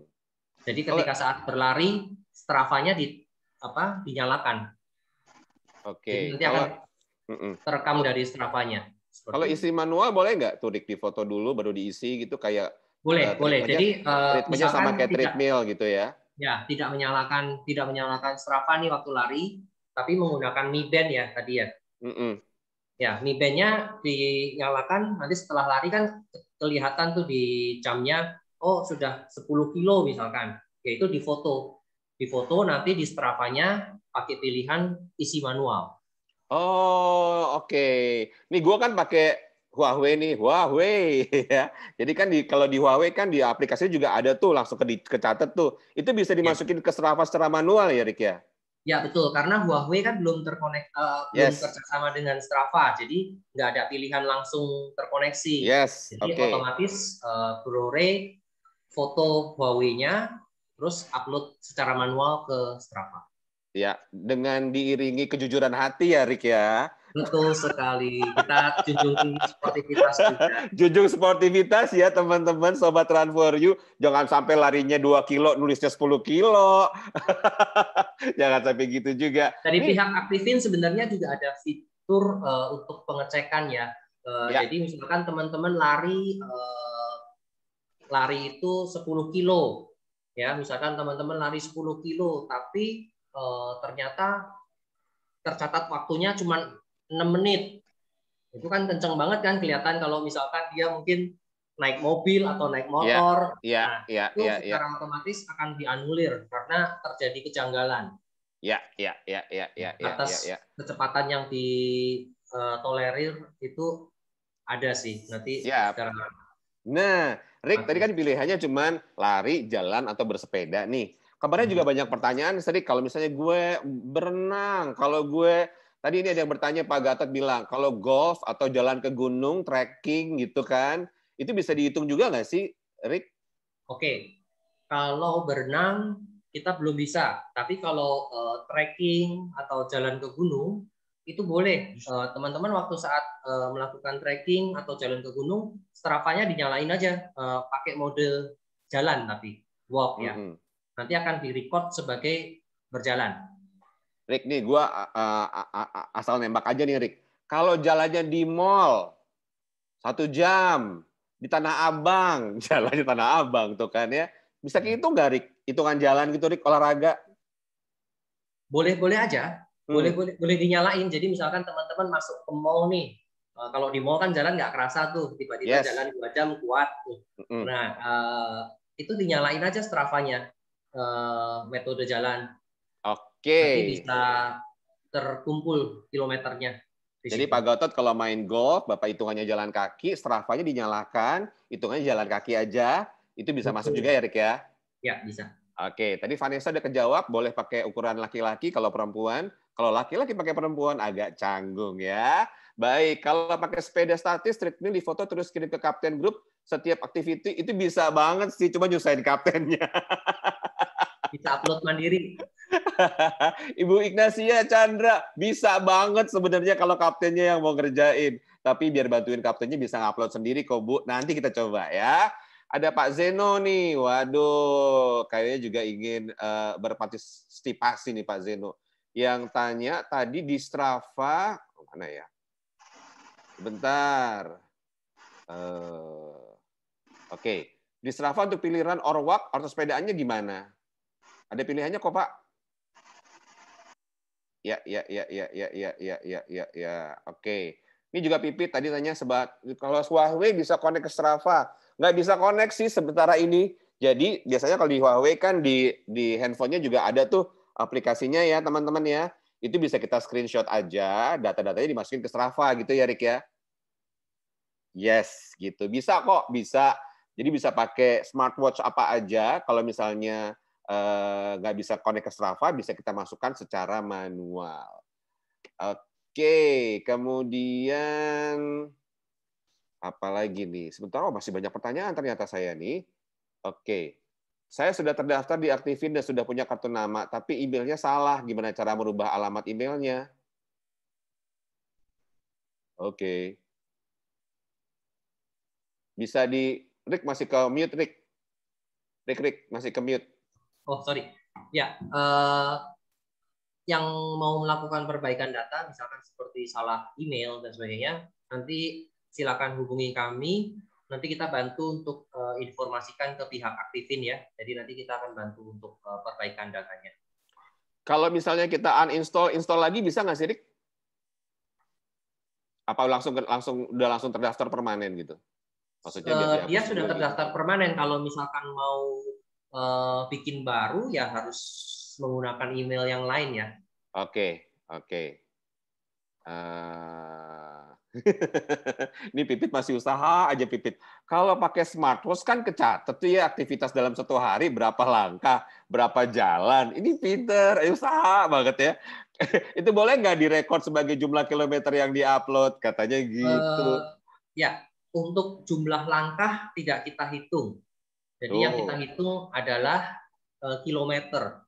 [SPEAKER 4] Jadi ketika saat berlari, Strava-nya di apa dinyalakan. Oke. Okay. Nanti nanti akan
[SPEAKER 1] oh. terekam
[SPEAKER 4] dari strafanya. Kalau itu.
[SPEAKER 1] isi manual boleh nggak tuh di foto dulu baru diisi gitu kayak boleh uh, boleh jadi uh, sama kayak treadmill gitu ya ya
[SPEAKER 4] tidak menyalakan tidak menyalakan Strava nih waktu lari tapi menggunakan Mi Band ya tadi ya mm -mm. ya Mi Bandnya dinyalakan nanti setelah lari kan kelihatan tuh di jamnya oh sudah 10 kilo misalkan yaitu di foto difoto nanti di strapanya pakai pilihan isi manual.
[SPEAKER 1] Oh, oke. Okay. Nih gua kan pakai Huawei nih, Huawei ya. Jadi kan di kalau di Huawei kan di aplikasi juga ada tuh langsung ke kecatet tuh. Itu bisa iya. dimasukin ya. ke Strava secara manual ya, Rik ya?
[SPEAKER 4] Ya betul, karena Huawei kan belum terkonek uh, yes. belum kerjasama dengan Strava, jadi nggak ada pilihan langsung terkoneksi. Yes. Jadi okay. otomatis uh, eh, Blu-ray foto Huawei-nya terus upload secara manual ke Strava.
[SPEAKER 1] Ya, dengan diiringi kejujuran hati ya, Rik ya. Betul sekali. Kita junjung sportivitas juga. Junjung sportivitas ya teman-teman sobat Run for You. Jangan sampai larinya 2 kilo nulisnya 10 kilo. Jangan sampai gitu juga. Dari pihak
[SPEAKER 4] aktifin sebenarnya juga ada fitur uh, untuk pengecekan ya. Uh, ya. Jadi misalkan teman-teman lari uh, lari itu 10 kilo ya misalkan teman-teman lari 10 kilo tapi e, ternyata tercatat waktunya cuma 6 menit itu kan kenceng banget kan kelihatan kalau misalkan dia mungkin naik mobil atau naik iya, motor yeah, yeah, nah,
[SPEAKER 1] yeah, itu yeah, iya. secara
[SPEAKER 4] otomatis akan dianulir karena terjadi kejanggalan ya ya ya ya ya ya atas yeah, yeah. kecepatan yang ditolerir eh, itu ada sih nanti yeah. secara
[SPEAKER 1] nah Rick, tadi kan pilihannya cuma lari, jalan, atau bersepeda nih. Kabarnya hmm. juga banyak pertanyaan, Rick, kalau misalnya gue berenang, kalau gue, tadi ini ada yang bertanya, Pak Gatot bilang, kalau golf atau jalan ke gunung, trekking gitu kan, itu bisa dihitung juga nggak sih, Rick?
[SPEAKER 4] Oke, okay. kalau berenang kita belum bisa, tapi kalau uh, trekking atau jalan ke gunung, itu boleh eh, teman-teman waktu saat eh, melakukan trekking atau jalan ke gunung strafanya dinyalain aja eh, pakai mode jalan tapi walk ya mm -hmm. nanti akan direcord sebagai
[SPEAKER 1] berjalan Rick nih gua uh, asal nembak aja nih Rick kalau jalannya di mall satu jam di Tanah Abang di Tanah Abang tuh kan ya bisa hmm. itu nggak Rick hitungan jalan gitu Rick olahraga boleh boleh aja boleh hmm. boleh
[SPEAKER 4] boleh dinyalain. Jadi misalkan teman-teman masuk ke mall nih. Uh, kalau di mall kan jalan nggak kerasa tuh, tiba-tiba yes. jalan dua jam kuat. Tuh. Hmm. Nah uh, itu dinyalain aja strafanya uh, metode jalan.
[SPEAKER 1] Oke. Okay.
[SPEAKER 4] bisa terkumpul kilometernya.
[SPEAKER 1] Jadi Pak Gatot kalau main golf, Bapak hitungannya jalan kaki, strafanya dinyalakan, hitungannya jalan kaki aja, itu bisa Betul. masuk juga ya Rick ya? Ya, bisa. Oke, tadi Vanessa udah kejawab, boleh pakai ukuran laki-laki kalau perempuan, kalau laki-laki pakai perempuan agak canggung ya. Baik, kalau pakai sepeda statis, treadmill di difoto terus kirim ke kapten grup, setiap activity itu bisa banget sih, cuma nyusahin kaptennya.
[SPEAKER 4] Bisa upload mandiri.
[SPEAKER 1] Ibu Ignasia Chandra, bisa banget sebenarnya kalau kaptennya yang mau ngerjain. Tapi biar bantuin kaptennya bisa ngupload sendiri kok, Bu. Nanti kita coba ya. Ada Pak Zeno nih, waduh, kayaknya juga ingin uh, berpartisipasi nih Pak Zeno yang tanya tadi di Strava oh, mana ya? Bentar. Uh, eh, Oke, okay. di Strava untuk pilihan orwak atau sepedaannya gimana? Ada pilihannya kok Pak? Ya, ya, ya, ya, ya, ya, ya, ya, ya, ya. Oke. Okay. Ini juga Pipit tadi tanya sebab kalau Huawei bisa connect ke Strava, nggak bisa koneksi sih sementara ini. Jadi biasanya kalau di Huawei kan di di handphonenya juga ada tuh aplikasinya ya teman-teman ya. Itu bisa kita screenshot aja, data-datanya dimasukin ke Strava gitu ya Rik ya. Yes, gitu. Bisa kok, bisa. Jadi bisa pakai smartwatch apa aja. Kalau misalnya eh, nggak uh, bisa connect ke Strava, bisa kita masukkan secara manual. Oke, okay. kemudian apalagi nih? Sebentar, oh masih banyak pertanyaan ternyata saya nih. Oke. Okay saya sudah terdaftar di aktifin dan sudah punya kartu nama, tapi emailnya salah. Gimana cara merubah alamat emailnya? Oke. Okay. Bisa di Rick masih ke mute Rick. Rick Rick masih ke mute.
[SPEAKER 4] Oh sorry. Ya, uh, yang mau melakukan perbaikan data, misalkan seperti salah email dan sebagainya, nanti silakan hubungi kami nanti kita bantu untuk uh, informasikan ke pihak aktifin ya. Jadi nanti kita akan bantu untuk uh, perbaikan datanya.
[SPEAKER 1] Kalau misalnya kita uninstall, install lagi bisa nggak sih, Rik? Apa langsung langsung udah langsung terdaftar permanen gitu? Maksudnya uh, eh, dia, dia sudah gitu. terdaftar gitu. permanen.
[SPEAKER 4] Kalau misalkan mau uh, bikin baru ya harus menggunakan email yang lain ya.
[SPEAKER 1] Oke, okay, oke. Okay. Eh, ini pipit masih usaha aja pipit. Kalau pakai smartwatch kan kecatat tuh ya aktivitas dalam satu hari berapa langkah, berapa jalan. Ini pinter, ayo eh, usaha banget ya. Itu boleh nggak direkod sebagai jumlah kilometer yang diupload? Katanya gitu. Uh,
[SPEAKER 4] ya, untuk jumlah langkah tidak kita hitung. Jadi oh. yang kita hitung adalah uh, kilometer.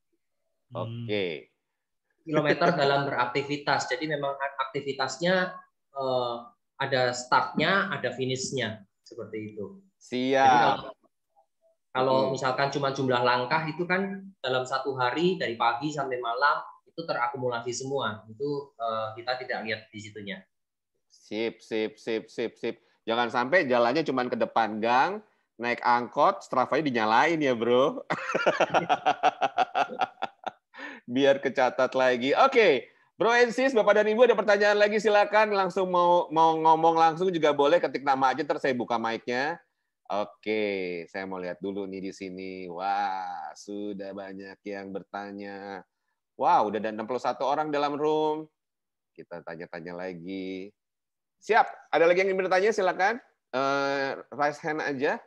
[SPEAKER 1] Oke. Okay
[SPEAKER 4] kilometer dalam beraktivitas. Jadi memang aktivitasnya uh, ada startnya, ada finishnya seperti itu.
[SPEAKER 1] Siap. Jadi
[SPEAKER 4] kalau, misalkan cuma jumlah langkah itu kan dalam satu hari dari pagi sampai malam itu terakumulasi semua. Itu uh, kita tidak lihat di situnya.
[SPEAKER 1] Sip, sip, sip, sip, sip. Jangan sampai jalannya cuma ke depan gang, naik angkot, strafanya dinyalain ya, Bro. biar kecatat lagi. Oke, okay. Bro Ensis, Bapak dan Ibu ada pertanyaan lagi silakan langsung mau mau ngomong langsung juga boleh ketik nama aja terus saya buka mic-nya. Oke, saya mau lihat dulu nih di sini. Wah, sudah banyak yang bertanya. Wow, udah ada 61 orang dalam room. Kita tanya-tanya lagi. Siap, ada lagi yang ingin bertanya silakan. Uh, raise hand aja.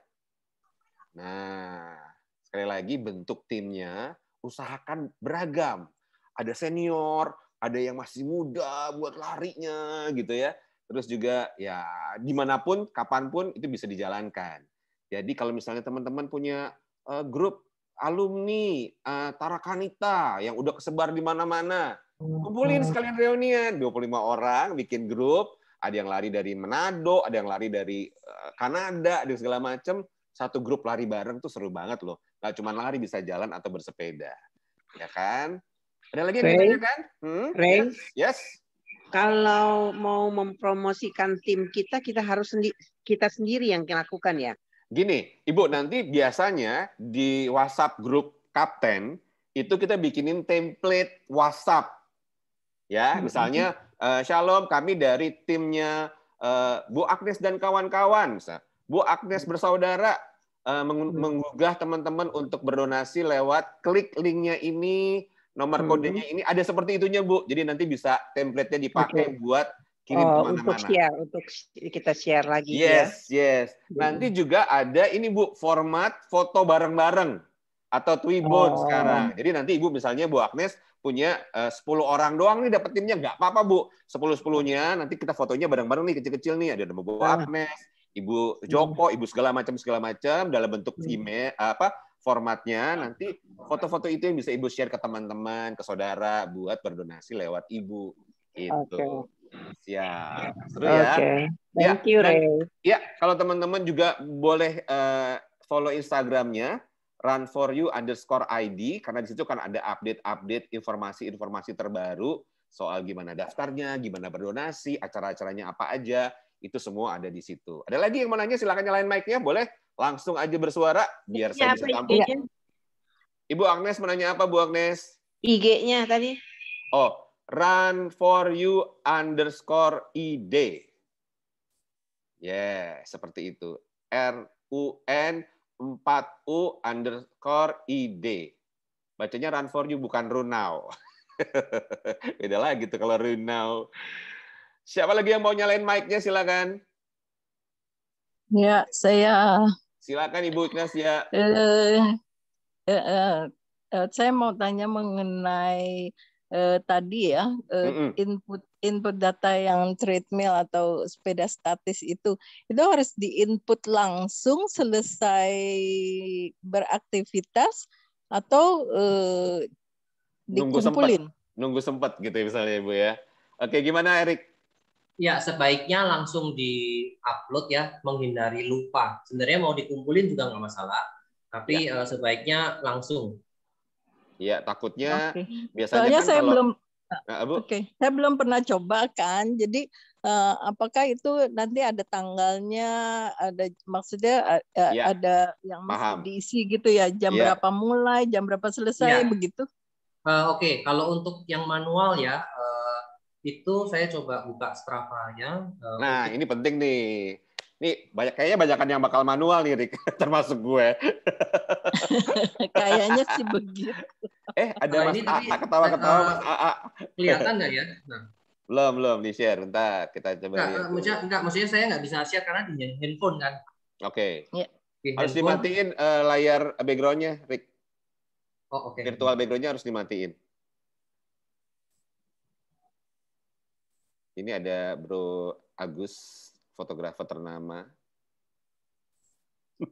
[SPEAKER 1] Nah, sekali lagi bentuk timnya usahakan beragam. Ada senior, ada yang masih muda buat larinya gitu ya. Terus juga ya dimanapun, kapanpun itu bisa dijalankan. Jadi kalau misalnya teman-teman punya uh, grup alumni uh, Tarakanita yang udah kesebar di mana-mana, hmm. kumpulin sekalian reunian 25 orang bikin grup ada yang lari dari Manado ada yang lari dari eh, Kanada dan segala macam. satu grup lari bareng tuh seru banget loh Nggak cuma lari, bisa jalan atau bersepeda. Ya kan? Ada lagi Ray, yang kan? Hmm? Ray, yes. yes. Kalau mau mempromosikan
[SPEAKER 5] tim kita, kita harus sendi kita sendiri yang lakukan ya.
[SPEAKER 1] Gini, Ibu, nanti biasanya di WhatsApp grup kapten itu kita bikinin template WhatsApp. Ya, hmm, misalnya uh, Shalom kami dari timnya eh, Bu Agnes dan kawan-kawan. Bu Agnes bersaudara Eh, hmm. menggugah teman-teman untuk berdonasi lewat klik linknya ini, nomor hmm. kodenya ini ada seperti itunya Bu. Jadi nanti bisa template-nya dipakai okay. buat kirim oh, kemana-mana.
[SPEAKER 3] Untuk untuk kita share lagi. Yes,
[SPEAKER 1] ya. yes. Hmm. Nanti juga ada ini Bu format foto bareng-bareng atau Twibbon oh. sekarang. Jadi nanti Ibu misalnya Bu Agnes punya eh, uh, 10 orang doang nih dapetinnya timnya nggak apa-apa Bu. 10 sepuluhnya nanti kita fotonya bareng-bareng nih kecil-kecil nih ada Bu nah. Agnes, Ibu hmm. Joko, Ibu segala macam segala macam dalam bentuk vime, hmm. apa formatnya hmm. nanti foto-foto itu yang bisa Ibu share ke teman-teman, ke saudara buat berdonasi lewat Ibu itu. Okay. Siap. Seru ya. okay. ya. Thank you, Ray. ya, kalau teman-teman juga boleh uh, follow Instagramnya run for you underscore ID karena di situ kan ada update-update informasi-informasi terbaru soal gimana daftarnya, gimana berdonasi, acara-acaranya apa aja. Itu semua ada di situ. Ada lagi yang mau nanya? Silahkan nyalain mic-nya. Boleh langsung aja bersuara biar ya, saya bisa tampung. Ibu Agnes menanya apa, Bu Agnes?
[SPEAKER 5] IG-nya
[SPEAKER 1] tadi. Oh, run for you underscore ID. Yeah, seperti itu. R U N 4 U underscore ID. Bacanya run for you bukan run now. Beda lagi tuh kalau run now. Siapa lagi yang mau nyalain mic-nya silakan.
[SPEAKER 5] Ya, saya
[SPEAKER 1] Silakan Ibu Ignasia. Ya. Eh,
[SPEAKER 5] eh, uh. saya mau tanya mengenai uh, tadi ya uh, input input data yang treadmill atau sepeda statis itu itu harus diinput langsung selesai
[SPEAKER 4] beraktivitas atau uh, dikumpulin.
[SPEAKER 1] Nunggu sempat, nunggu sempat gitu misalnya Ibu ya. Oke, gimana Erik?
[SPEAKER 4] ya sebaiknya langsung di-upload ya, menghindari lupa. Sebenarnya mau dikumpulin juga nggak masalah, tapi ya. uh, sebaiknya langsung. Ya,
[SPEAKER 1] takutnya okay. biasanya
[SPEAKER 4] Soalnya
[SPEAKER 5] kan saya kalau... belum Nah, Oke, okay. saya belum pernah coba kan. Jadi uh, apakah itu nanti ada tanggalnya, ada maksudnya uh, ya. ada yang Paham. diisi gitu ya, jam ya. berapa mulai, jam berapa selesai ya. begitu?
[SPEAKER 4] Uh, Oke, okay. kalau untuk yang manual ya uh, itu saya coba buka Strava-nya. Eh, nah,
[SPEAKER 1] ini penting nih. Ini banyak kayaknya banyakkan yang bakal manual nih, Rick. termasuk gue. kayaknya
[SPEAKER 5] sih begitu. Eh,
[SPEAKER 1] ada nah, Mas AA ketawa-ketawa eh, Mas AA. Kelihatan nggak ya? Nah. Belum, belum di share. Bentar, kita coba nah, Maksudnya,
[SPEAKER 4] enggak, maksudnya saya nggak bisa share karena di handphone kan.
[SPEAKER 1] Oke. Okay. Iya. Yeah. harus dimatiin uh, layar background-nya, Rick. Oh, oke. Okay. Virtual background-nya harus dimatiin. Ini ada Bro Agus, fotografer ternama.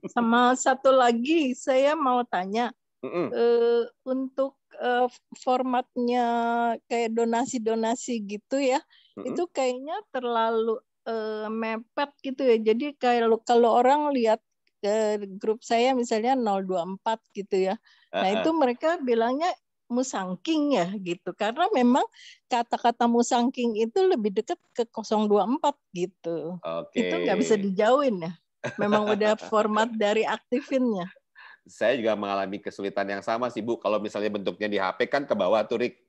[SPEAKER 5] Sama satu lagi saya mau tanya
[SPEAKER 1] Uh,
[SPEAKER 5] untuk uh, formatnya kayak donasi-donasi gitu ya, mm -mm. itu kayaknya terlalu uh, mepet gitu ya. Jadi kalau kalau orang lihat grup saya misalnya 024 gitu ya. Nah, uh -uh. itu mereka bilangnya musangking ya gitu karena memang kata-kata musangking itu lebih dekat ke 024 gitu
[SPEAKER 1] okay. itu nggak bisa
[SPEAKER 5] dijauhin ya
[SPEAKER 1] memang udah format
[SPEAKER 5] dari aktifinnya
[SPEAKER 1] saya juga mengalami kesulitan yang sama sih Bu kalau misalnya bentuknya di HP kan ke bawah tuh Rick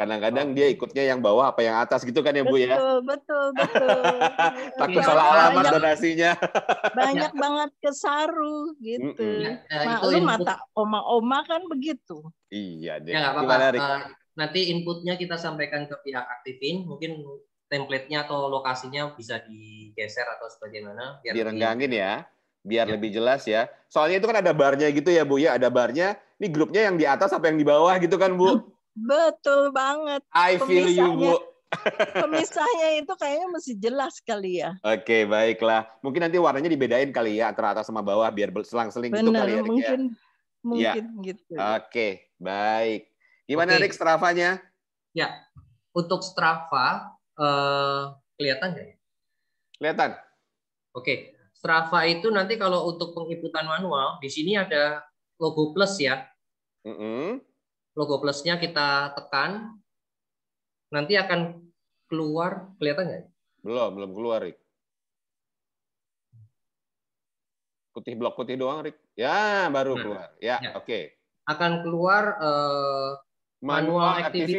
[SPEAKER 1] Kadang-kadang oh. dia ikutnya yang bawah apa yang atas gitu kan ya Bu ya?
[SPEAKER 5] Betul, betul, Takut iya, salah alamat
[SPEAKER 1] donasinya.
[SPEAKER 5] banyak banget kesaru gitu. Mm -mm. Maklum mata oma-oma kan begitu.
[SPEAKER 1] Iya deh. Ya, apa -apa. Uh,
[SPEAKER 4] nanti inputnya kita sampaikan ke pihak aktifin. Mungkin templatenya atau lokasinya bisa digeser atau sebagaimana. Biar Direnggangin
[SPEAKER 1] ya biar ya. lebih jelas ya. Soalnya itu kan ada barnya gitu ya Bu ya, ada barnya. Ini grupnya yang di atas apa yang di bawah gitu kan Bu?
[SPEAKER 4] Betul
[SPEAKER 5] banget. I feel you, Bu. Pemisahnya itu kayaknya mesti jelas kali
[SPEAKER 1] ya. Oke, okay, baiklah. Mungkin nanti warnanya dibedain kali ya antara atas sama bawah biar selang-seling gitu kali ya, ya. mungkin ya. mungkin ya. gitu. Oke, okay, baik. Gimana okay. Rick strafanya? Ya.
[SPEAKER 4] Untuk Strava
[SPEAKER 1] uh, kelihatan nggak ya?
[SPEAKER 4] Kelihatan. Oke. Okay. Strava itu nanti kalau untuk pengikutan manual di sini ada logo plus ya. Mm -hmm logo plusnya kita tekan, nanti akan keluar,
[SPEAKER 1] kelihatan nggak? Belum, belum keluar, Rik. Putih blok putih doang, Rik. Ya, baru nah, keluar. Ya, ya. oke. Okay.
[SPEAKER 4] Akan keluar uh, manual, manual activity.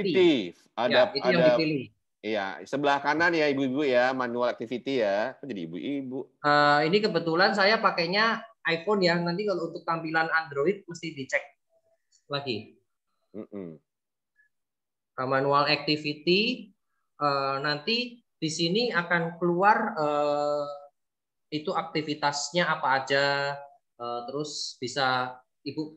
[SPEAKER 1] activity. Ada, ya, itu ada, yang dipilih. Iya, sebelah kanan ya ibu-ibu ya, manual activity ya. jadi ibu-ibu?
[SPEAKER 4] Uh, ini kebetulan saya pakainya iPhone ya. Nanti kalau untuk tampilan Android mesti dicek
[SPEAKER 1] lagi. Mm -mm.
[SPEAKER 4] Manual activity uh, nanti di sini akan keluar uh, itu aktivitasnya apa aja, uh, terus bisa ibu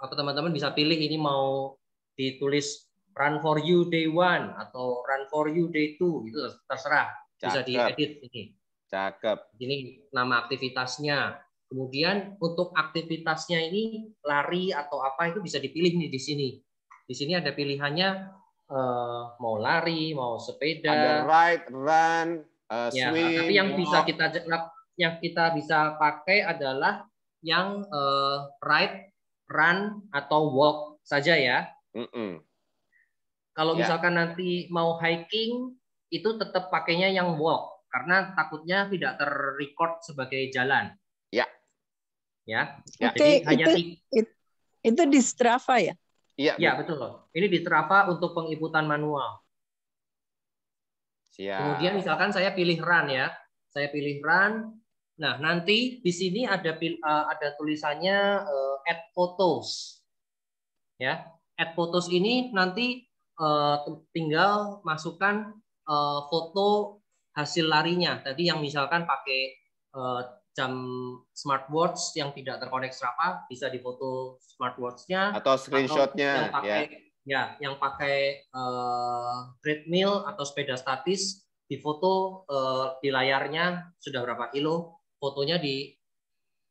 [SPEAKER 4] apa teman-teman bisa pilih ini mau ditulis run for you day one atau run for you day two itu terserah bisa diedit ini. Cakep. Ini nama aktivitasnya. Kemudian untuk aktivitasnya ini lari atau apa itu bisa dipilih nih di sini. Di sini ada pilihannya uh, mau lari, mau sepeda. Ada
[SPEAKER 1] ride, run, uh, ya, swim. tapi yang walk. bisa kita
[SPEAKER 4] yang kita bisa pakai adalah yang uh, ride, run atau walk saja ya. Mm -mm. Kalau yeah. misalkan nanti mau hiking itu tetap pakainya yang walk karena takutnya tidak terrecord sebagai jalan. Ya. Ya. Yeah. Jadi itu,
[SPEAKER 5] itu, itu di Strava ya?
[SPEAKER 4] Iya. Iya betul. Ini di Strava untuk penginputan manual. Siap. Kemudian misalkan saya pilih run ya, saya pilih run. Nah nanti di sini ada eh, ada tulisannya eh, add photos, ya. Add photos ini nanti eh, tinggal masukkan foto hasil larinya. Tadi yang misalkan pakai jam smartwatch yang tidak terkoneksi berapa bisa difoto smartwatchnya
[SPEAKER 2] atau screenshotnya atau yang pakai ya.
[SPEAKER 4] ya yang pakai uh, treadmill atau sepeda statis difoto uh, di layarnya sudah berapa kilo fotonya di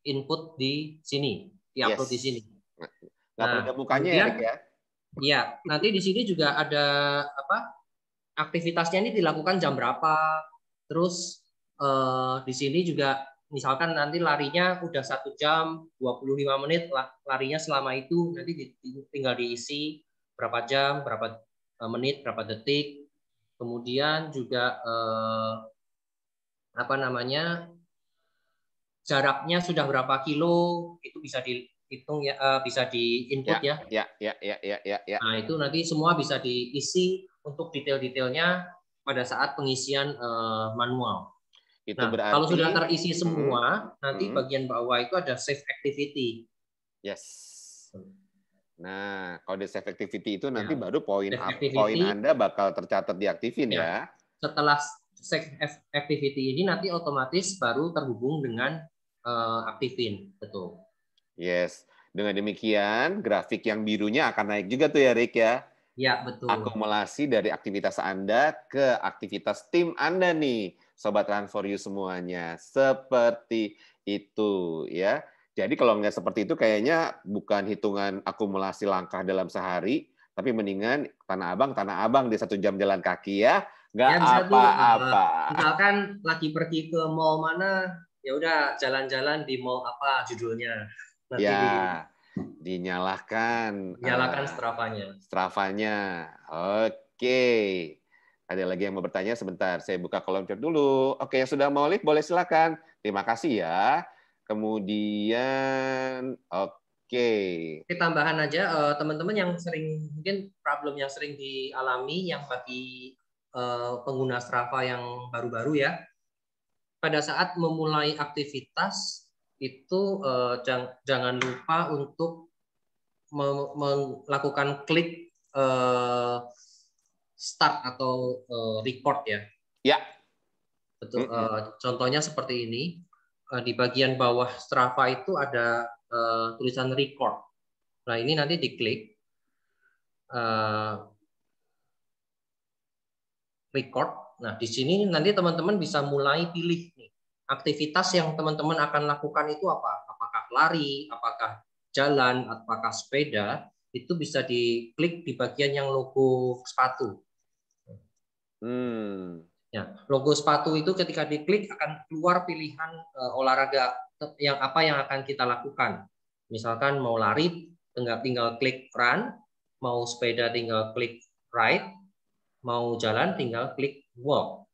[SPEAKER 4] input di sini di upload di sini nggak nah, ada nah, mukanya ya Iya nanti di sini juga ada apa aktivitasnya ini dilakukan jam berapa terus uh, di sini juga misalkan nanti larinya udah satu jam 25 menit larinya selama itu nanti tinggal diisi berapa jam berapa eh, menit berapa detik kemudian juga eh, apa namanya jaraknya sudah berapa kilo itu bisa dihitung ya eh, bisa di input ya,
[SPEAKER 1] ya, ya ya ya ya ya
[SPEAKER 4] ya nah itu nanti semua bisa diisi untuk detail-detailnya pada saat pengisian eh, manual
[SPEAKER 1] itu nah, berarti kalau sudah terisi semua, hmm, nanti hmm. bagian bawah itu ada safe activity. Yes. Nah, kalau di safe activity itu nanti ya. baru poin poin Anda bakal tercatat diaktifin ya. ya.
[SPEAKER 4] Setelah safe activity ini nanti otomatis baru terhubung dengan uh, aktifin, betul.
[SPEAKER 1] Yes. Dengan demikian, grafik yang birunya akan naik juga tuh ya, Rick ya. Ya, betul. Akumulasi dari aktivitas Anda ke aktivitas tim Anda nih. Sobat Run for You semuanya. Seperti itu ya. Jadi kalau nggak seperti itu kayaknya bukan hitungan akumulasi langkah dalam sehari, tapi mendingan Tanah Abang, Tanah Abang di satu jam jalan kaki ya, nggak apa-apa. Ya,
[SPEAKER 4] misalkan lagi pergi ke mall mana, ya udah jalan-jalan di mall apa judulnya.
[SPEAKER 1] Nanti ya. dinyalakan. Eh, Nyalakan uh, strafanya. Strafanya. Oke. Okay. Ada lagi yang mau bertanya? Sebentar, saya buka kolom chat dulu. Oke, yang sudah mau live boleh silakan. Terima kasih ya. Kemudian, oke. Okay.
[SPEAKER 4] tambahan aja, eh, teman-teman yang sering, mungkin problem yang sering dialami, yang bagi eh, pengguna Strava yang baru-baru ya, pada saat memulai aktivitas, itu eh, jangan lupa untuk melakukan klik start atau uh, record ya.
[SPEAKER 1] Ya. Betul. Mm -hmm. uh,
[SPEAKER 4] contohnya seperti ini. Uh, di bagian bawah Strava itu ada uh, tulisan record. Nah ini nanti diklik. Uh, record. Nah di sini nanti teman-teman bisa mulai pilih nih aktivitas yang teman-teman akan lakukan itu apa? Apakah lari? Apakah jalan? Apakah sepeda? Itu bisa diklik di bagian yang logo sepatu. Hmm. Ya, logo sepatu itu ketika diklik akan keluar pilihan uh, olahraga yang apa yang akan kita lakukan. Misalkan mau lari, tinggal tinggal klik run, mau sepeda tinggal klik ride, mau jalan tinggal klik walk.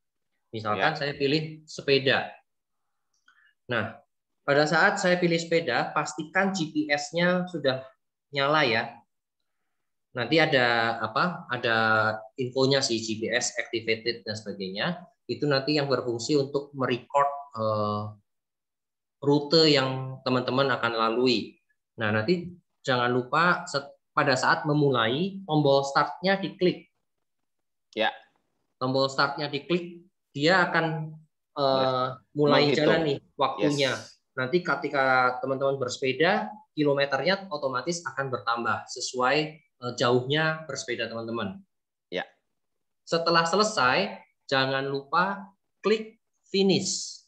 [SPEAKER 4] Misalkan ya. saya pilih sepeda. Nah, pada saat saya pilih sepeda, pastikan GPS-nya sudah nyala ya. Nanti ada apa? Ada infonya si GPS activated dan sebagainya. Itu nanti yang berfungsi untuk merecord uh, rute yang teman-teman akan lalui. Nah, nanti jangan lupa pada saat memulai tombol startnya diklik. Ya. Tombol startnya diklik, dia akan uh, mulai Menghitung. jalan nih waktunya. Yes. Nanti ketika teman-teman bersepeda, kilometernya otomatis akan bertambah sesuai Eh, jauhnya bersepeda teman-teman. Ya. Setelah selesai, jangan lupa klik finish.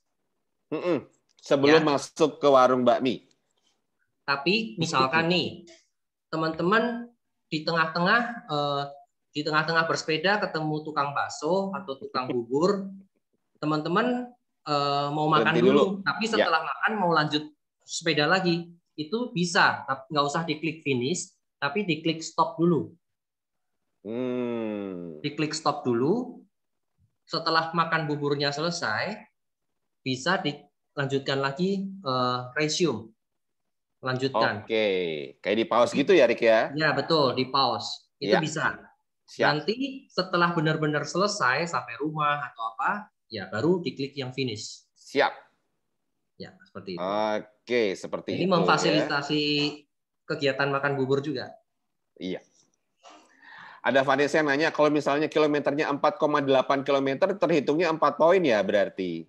[SPEAKER 1] Mm -mm. Sebelum ya. masuk ke warung bakmi.
[SPEAKER 4] Tapi misalkan nih, teman-teman di tengah-tengah eh, di tengah-tengah bersepeda ketemu tukang bakso atau tukang bubur, teman-teman eh, mau makan dulu. dulu, tapi ya. setelah ya. makan mau lanjut sepeda lagi, itu bisa, tapi nggak usah diklik finish, tapi diklik stop dulu. Hmm. Diklik stop dulu. Setelah makan buburnya selesai, bisa dilanjutkan lagi uh, resume. Lanjutkan. Oke, okay. kayak di pause gitu ya, Rik ya? Ya betul, di pause. Itu ya. bisa. Siap. Nanti setelah benar-benar selesai sampai rumah atau apa, ya baru diklik yang finish.
[SPEAKER 1] Siap. Ya, seperti itu. Oke, seperti Ini itu. Ini ya. memfasilitasi
[SPEAKER 4] kegiatan makan bubur juga?
[SPEAKER 1] Iya. Ada Vanessa yang nanya, kalau misalnya kilometernya 4,8 kilometer, terhitungnya 4 poin ya berarti?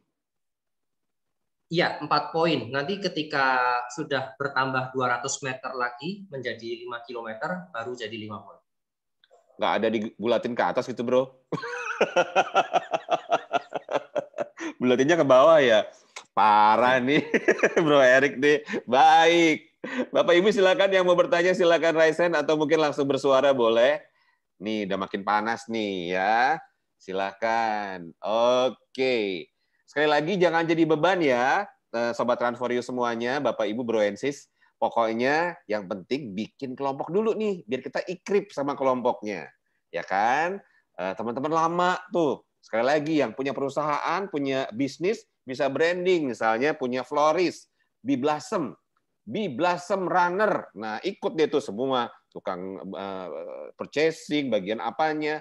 [SPEAKER 4] Iya, 4 poin. Nanti ketika sudah bertambah 200 meter lagi menjadi 5 kilometer, baru jadi 5 poin.
[SPEAKER 1] Nggak ada dibulatin ke atas gitu, bro? Bulatinnya ke bawah ya? Parah nih, bro Erik nih. Baik. Bapak Ibu silakan yang mau bertanya silakan raise hand atau mungkin langsung bersuara boleh. Nih udah makin panas nih ya. Silakan. Oke. Sekali lagi jangan jadi beban ya eh, sobat Transforio semuanya, Bapak Ibu Broensis. Pokoknya yang penting bikin kelompok dulu nih biar kita ikrip sama kelompoknya. Ya kan? Eh, teman-teman lama tuh. Sekali lagi yang punya perusahaan, punya bisnis bisa branding misalnya punya florist, Bee Blossom Be Blossom Runner. Nah, ikut dia tuh semua tukang uh, purchasing, bagian apanya.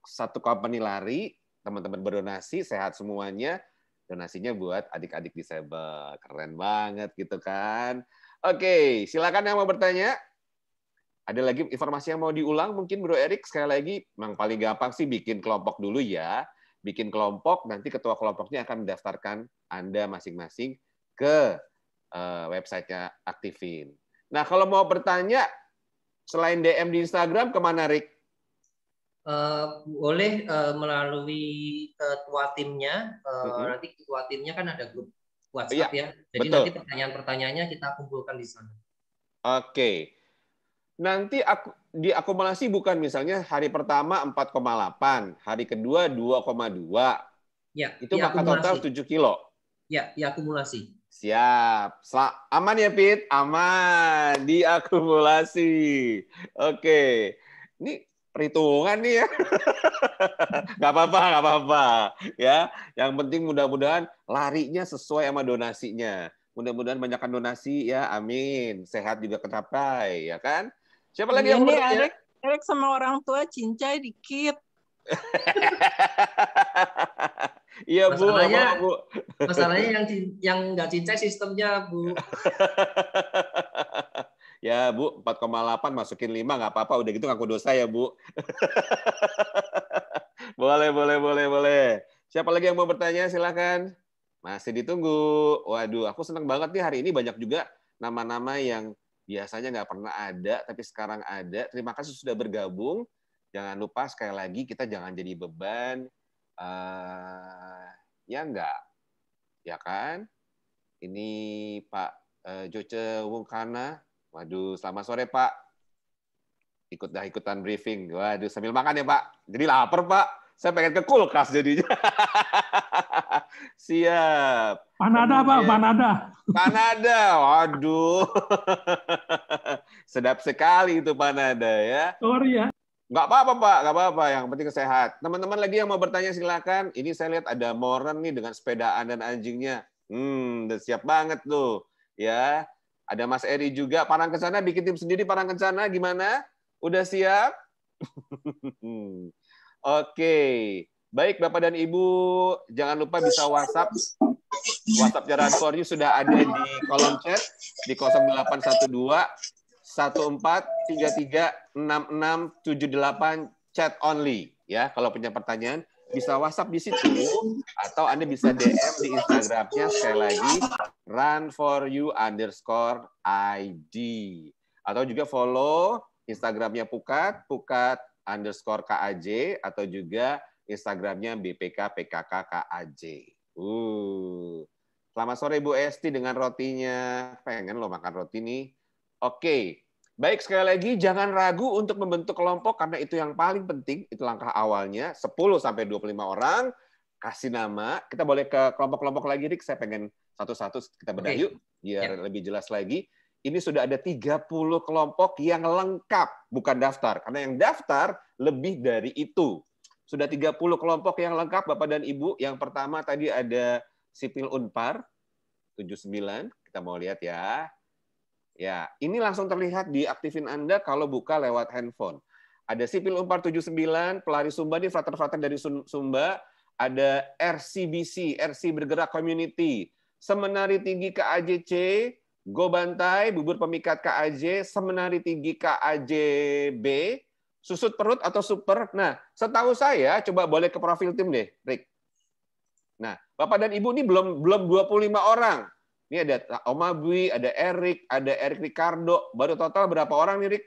[SPEAKER 1] Satu company lari, teman-teman berdonasi, sehat semuanya. Donasinya buat adik-adik disable. Keren banget gitu kan. Oke, silakan yang mau bertanya. Ada lagi informasi yang mau diulang mungkin Bro Erik sekali lagi memang paling gampang sih bikin kelompok dulu ya. Bikin kelompok nanti ketua kelompoknya akan mendaftarkan Anda masing-masing ke Eh, websitenya aktifin. Nah, kalau mau bertanya, selain DM di Instagram, kemana Rick?
[SPEAKER 4] Eh, boleh uh, melalui ketua timnya. Uh, Nanti ketua timnya kan ada grup WhatsApp ya. ya. Jadi betul. nanti pertanyaan-pertanyaannya kita kumpulkan di sana.
[SPEAKER 1] Oke. Nanti aku diakumulasi bukan misalnya hari pertama 4,8, hari kedua 2,2.
[SPEAKER 4] Ya, itu maka total 7 kilo. Ya, diakumulasi.
[SPEAKER 1] Siap. Sel aman ya, Pit? Aman. Diakumulasi. Oke. Ini perhitungan nih ya. Nggak apa-apa, nggak apa-apa. Ya, yang penting mudah-mudahan larinya sesuai sama donasinya. Mudah-mudahan banyakkan donasi ya, amin. Sehat juga tercapai, ya kan? Siapa lagi iya yang berikutnya? Erik,
[SPEAKER 5] Erik sama orang tua cincai dikit.
[SPEAKER 1] Iya bu, masalahnya, apa, bu. masalahnya yang
[SPEAKER 4] yang nggak cincai sistemnya bu.
[SPEAKER 1] ya bu, 4,8 masukin 5 nggak apa-apa, udah gitu ngaku dosa ya bu. boleh, boleh, boleh, boleh. Siapa lagi yang mau bertanya? Silahkan. Masih ditunggu. Waduh, aku senang banget nih hari ini banyak juga nama-nama yang biasanya nggak pernah ada, tapi sekarang ada. Terima kasih sudah bergabung. Jangan lupa sekali lagi kita jangan jadi beban, uh, ya enggak ya kan ini Pak uh, Joce Wungkana waduh selamat sore Pak ikut dah ikutan briefing waduh sambil makan ya Pak jadi lapar Pak saya pengen ke kulkas jadinya siap panada Pak panada panada waduh sedap sekali itu panada ya sorry ya Nggak apa-apa, Pak. Nggak apa-apa. Yang penting sehat. Teman-teman lagi yang mau bertanya, silakan. Ini saya lihat ada Moren nih dengan sepedaan dan anjingnya. Hmm, udah siap banget tuh. Ya, ada Mas Eri juga. Parang Kencana bikin tim sendiri Parang Kencana. Gimana? Udah siap? Oke. Baik, Bapak dan Ibu. Jangan lupa bisa WhatsApp. WhatsApp Jaran For You sudah ada di kolom chat di 0812 satu empat tiga tiga enam enam tujuh delapan chat only ya kalau punya pertanyaan bisa WhatsApp di situ atau Anda bisa DM di Instagramnya sekali lagi run for you underscore ID atau juga follow Instagramnya Pukat Pukat underscore KAJ atau juga Instagramnya BPK PKK KAJ. Uh. Selamat sore Bu Esti dengan rotinya. Pengen lo makan roti nih. Oke. Baik, sekali lagi jangan ragu untuk membentuk kelompok karena itu yang paling penting, itu langkah awalnya 10 sampai 25 orang, kasih nama. Kita boleh ke kelompok-kelompok lagi, Rik. Saya pengen satu-satu kita bedah yuk biar yeah. lebih jelas lagi. Ini sudah ada 30 kelompok yang lengkap, bukan daftar. Karena yang daftar lebih dari itu. Sudah 30 kelompok yang lengkap, Bapak dan Ibu. Yang pertama tadi ada Sipil Unpar, 79. Kita mau lihat ya. Ya, ini langsung terlihat diaktifin Anda kalau buka lewat handphone. Ada Sipil Umpar 79, pelari Sumba di frater-frater dari Sumba, ada RCBC, RC Bergerak Community, Semenari Tinggi KAJC, Go Bantai, Bubur Pemikat KAJ, Semenari Tinggi KAJB, Susut Perut atau Super. Nah, setahu saya, coba boleh ke profil tim deh, Rick. Nah, Bapak dan Ibu ini belum belum 25 orang. Ini ada Omabwi, ada Erik, ada Erik Ricardo. Baru total berapa orang nih, Rik?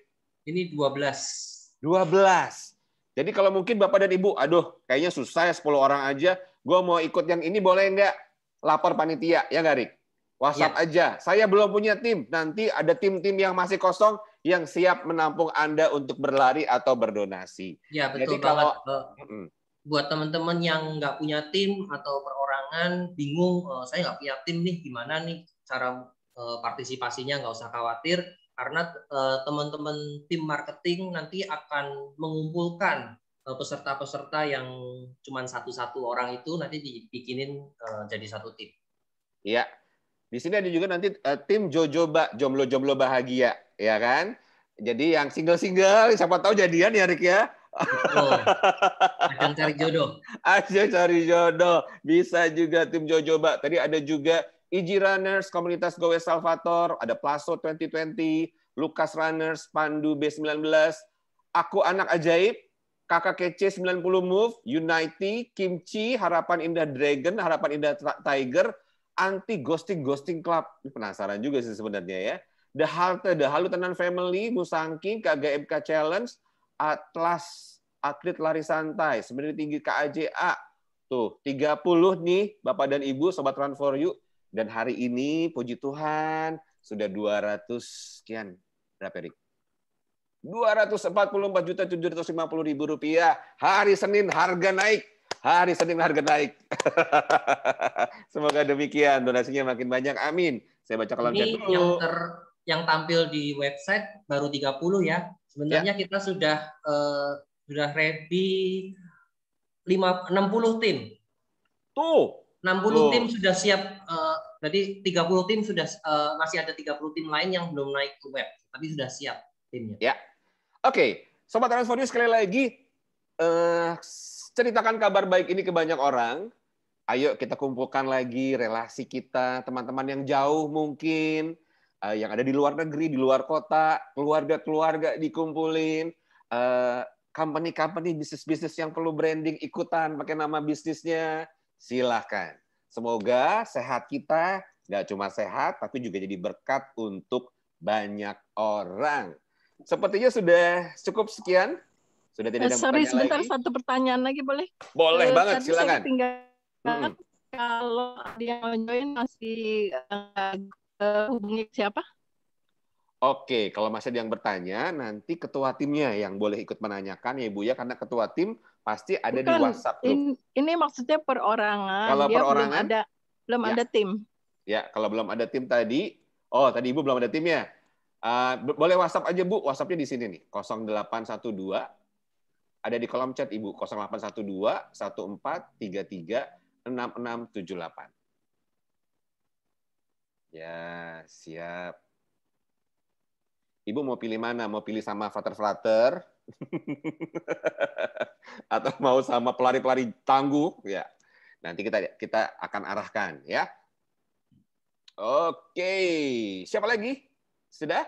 [SPEAKER 1] Ini 12. 12. Jadi kalau mungkin Bapak dan Ibu, aduh, kayaknya susah ya 10 orang aja. Gue mau ikut yang ini boleh nggak? Lapor panitia, ya nggak, Rik? WhatsApp ya. aja. Saya belum punya tim. Nanti ada tim-tim yang masih kosong yang siap menampung Anda untuk berlari atau berdonasi. Ya, betul Jadi banget. Kalau,
[SPEAKER 4] buat teman-teman yang nggak punya tim atau per kekurangan, bingung, uh, saya nggak punya tim nih, gimana nih cara uh, partisipasinya, nggak usah khawatir, karena eh, teman-teman uh, tim marketing nanti akan mengumpulkan eh, peserta-peserta yang cuma satu-satu orang itu nanti dibikinin uh, jadi satu tim.
[SPEAKER 1] Iya. Di sini ada juga nanti uh, tim Jojoba, jomblo-jomblo bahagia, ya kan? Jadi yang single-single siapa tahu jadian ya Rik ya akan cari jodoh. aja cari jodoh. Bisa juga tim Jojo, Mbak. Tadi ada juga IG e Runners, komunitas Gowe Salvator, ada Plaso 2020, Lukas Runners, Pandu B19, Aku Anak Ajaib, Kakak Kece 90 Move, Unity, Kimchi, Harapan Indah Dragon, Harapan Indah Tiger, Anti Ghosting Ghosting Club. penasaran juga sih sebenarnya ya. The Halte, The Halutenan Family, Musangking, KGMK Challenge, Atlas atlet lari santai, sebenarnya tinggi KAJA. Tuh, 30 nih Bapak dan Ibu sobat Run for You dan hari ini puji Tuhan sudah 200 sekian berapa puluh 244 juta ribu rupiah. Hari Senin harga naik. Hari Senin harga naik. Semoga demikian donasinya makin banyak. Amin. Saya baca kalau dulu. Yang, ter,
[SPEAKER 4] yang tampil di website baru 30 ya. Sebenarnya ya. kita sudah uh, sudah ready 5, 60 tim. Tuh. 60 Tuh. tim sudah siap uh, jadi 30 tim sudah uh, masih ada 30 tim lain yang belum naik ke web,
[SPEAKER 1] tapi sudah siap timnya. Ya. Oke, okay. sobat Transfer News sekali lagi uh, ceritakan kabar baik ini ke banyak orang. Ayo kita kumpulkan lagi relasi kita, teman-teman yang jauh mungkin, uh, yang ada di luar negeri, di luar kota, keluarga-keluarga dikumpulin, eh, company-company, bisnis-bisnis yang perlu branding ikutan pakai nama bisnisnya, silahkan. Semoga sehat kita nggak cuma sehat, tapi juga jadi berkat untuk banyak orang. Sepertinya sudah cukup sekian. Sudah tidak eh, ada Sorry, sebentar lagi. satu
[SPEAKER 5] pertanyaan lagi boleh? Boleh uh, banget, silakan. -hmm. kalau dia mau join masih uh, uh, hubungi siapa?
[SPEAKER 1] Oke, kalau masih ada yang bertanya, nanti ketua timnya yang boleh ikut menanyakan ya Ibu ya, karena ketua tim pasti ada Bukan, di WhatsApp Ini,
[SPEAKER 5] Ini maksudnya perorangan. Kalau dia perorangan belum ada belum ya. ada tim.
[SPEAKER 1] Ya, kalau belum ada tim tadi, oh tadi Ibu belum ada tim ya. Uh, boleh WhatsApp aja Bu, WhatsAppnya di sini nih 0812 ada di kolom chat Ibu 0812 1433 6678. Ya, siap. Ibu mau pilih mana? Mau pilih sama flutter flutter, Atau mau sama pelari-pelari tangguh? Ya, nanti kita kita akan arahkan ya. Oke, siapa lagi? Sudah?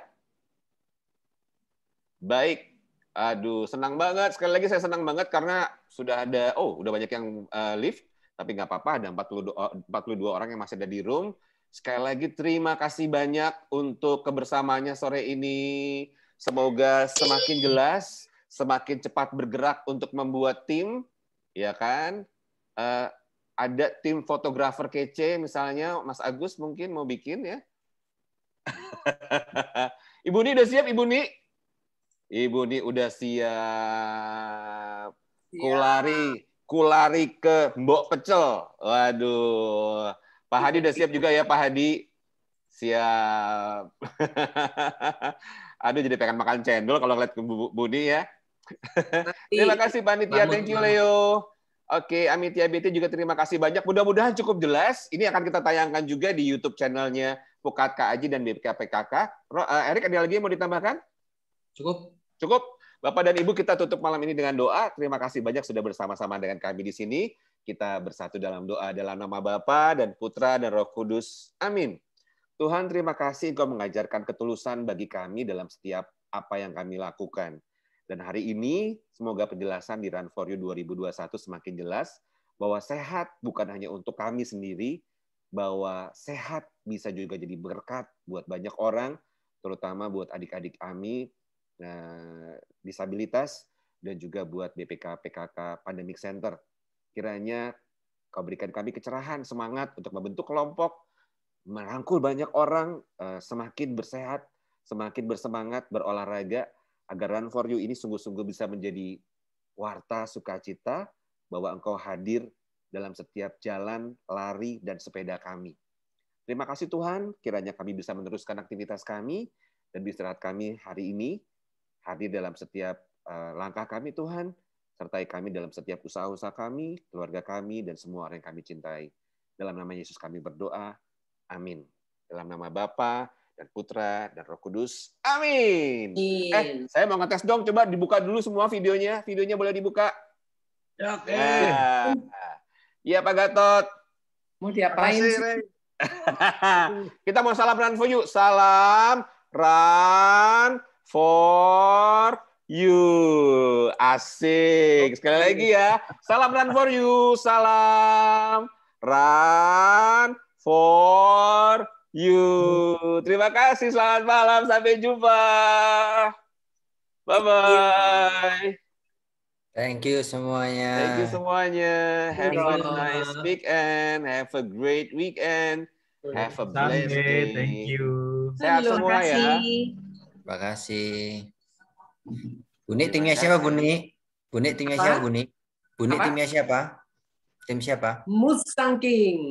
[SPEAKER 1] Baik. Aduh, senang banget. Sekali lagi saya senang banget karena sudah ada, oh, udah banyak yang uh, lift, tapi nggak apa-apa, ada 42, 42 eh, orang yang masih ada di room. Sekali lagi terima kasih banyak untuk kebersamaannya sore ini. Semoga semakin jelas, semakin cepat bergerak untuk membuat tim, ya kan? Uh, ada tim fotografer kece misalnya Mas Agus mungkin mau bikin ya. Ibu Ni udah siap Ibu Ni? Ibu Ni udah siap. Kulari, kulari ke Mbok Pecel. Waduh. Pak Hadi udah siap juga ya Pak Hadi? Siap. Aduh jadi pengen makan cendol kalau ngeliat ke Bu Budi ya.
[SPEAKER 2] terima kasih
[SPEAKER 1] Panitia, thank you Leo. Oke, okay, Amitia BT juga terima kasih banyak. Mudah-mudahan cukup jelas. Ini akan kita tayangkan juga di YouTube channelnya Pukat Aji dan BPKPKK. Uh, eh, Erik, ada lagi yang mau ditambahkan? Cukup. Cukup. Bapak dan Ibu, kita tutup malam ini dengan doa. Terima kasih banyak sudah bersama-sama dengan kami di sini kita bersatu dalam doa dalam nama Bapa dan Putra dan Roh Kudus. Amin. Tuhan, terima kasih Engkau mengajarkan ketulusan bagi kami dalam setiap apa yang kami lakukan. Dan hari ini, semoga penjelasan di Run For You 2021 semakin jelas, bahwa sehat bukan hanya untuk kami sendiri, bahwa sehat bisa juga jadi berkat buat banyak orang, terutama buat adik-adik kami, nah, disabilitas, dan juga buat BPK PKK Pandemic Center Kiranya kau berikan kami kecerahan, semangat untuk membentuk kelompok, merangkul banyak orang, eh, semakin bersehat, semakin bersemangat, berolahraga, agar Run For You ini sungguh-sungguh bisa menjadi warta sukacita bahwa engkau hadir dalam setiap jalan, lari, dan sepeda kami. Terima kasih Tuhan, kiranya kami bisa meneruskan aktivitas kami dan istirahat kami hari ini, hadir dalam setiap eh, langkah kami Tuhan, Sertai kami dalam setiap usaha-usaha kami, keluarga kami, dan semua orang yang kami cintai. Dalam nama Yesus kami berdoa. Amin. Dalam nama Bapa dan Putra dan Roh Kudus. Amin. Amin. Eh, saya mau ngetes dong. Coba dibuka dulu semua videonya. Videonya boleh dibuka. Oke. Okay. Ya. Iya, Pak Gatot. Mau diapain sih? Kita mau salam run for you. Salam run for you. Asik. Sekali lagi ya. Salam run for you. Salam run for you. Terima kasih. Selamat malam. Sampai jumpa. Bye-bye. Thank you
[SPEAKER 3] semuanya. Thank you
[SPEAKER 1] semuanya. Have a nice weekend. Have a great weekend. Have a blessed day. Thank you. Sehat semua ya. Terima
[SPEAKER 3] kasih. Buni iya, timnya siapa Buni? Buni timnya siapa Buni? Buni timnya siapa? Tim siapa?
[SPEAKER 4] Mustang King.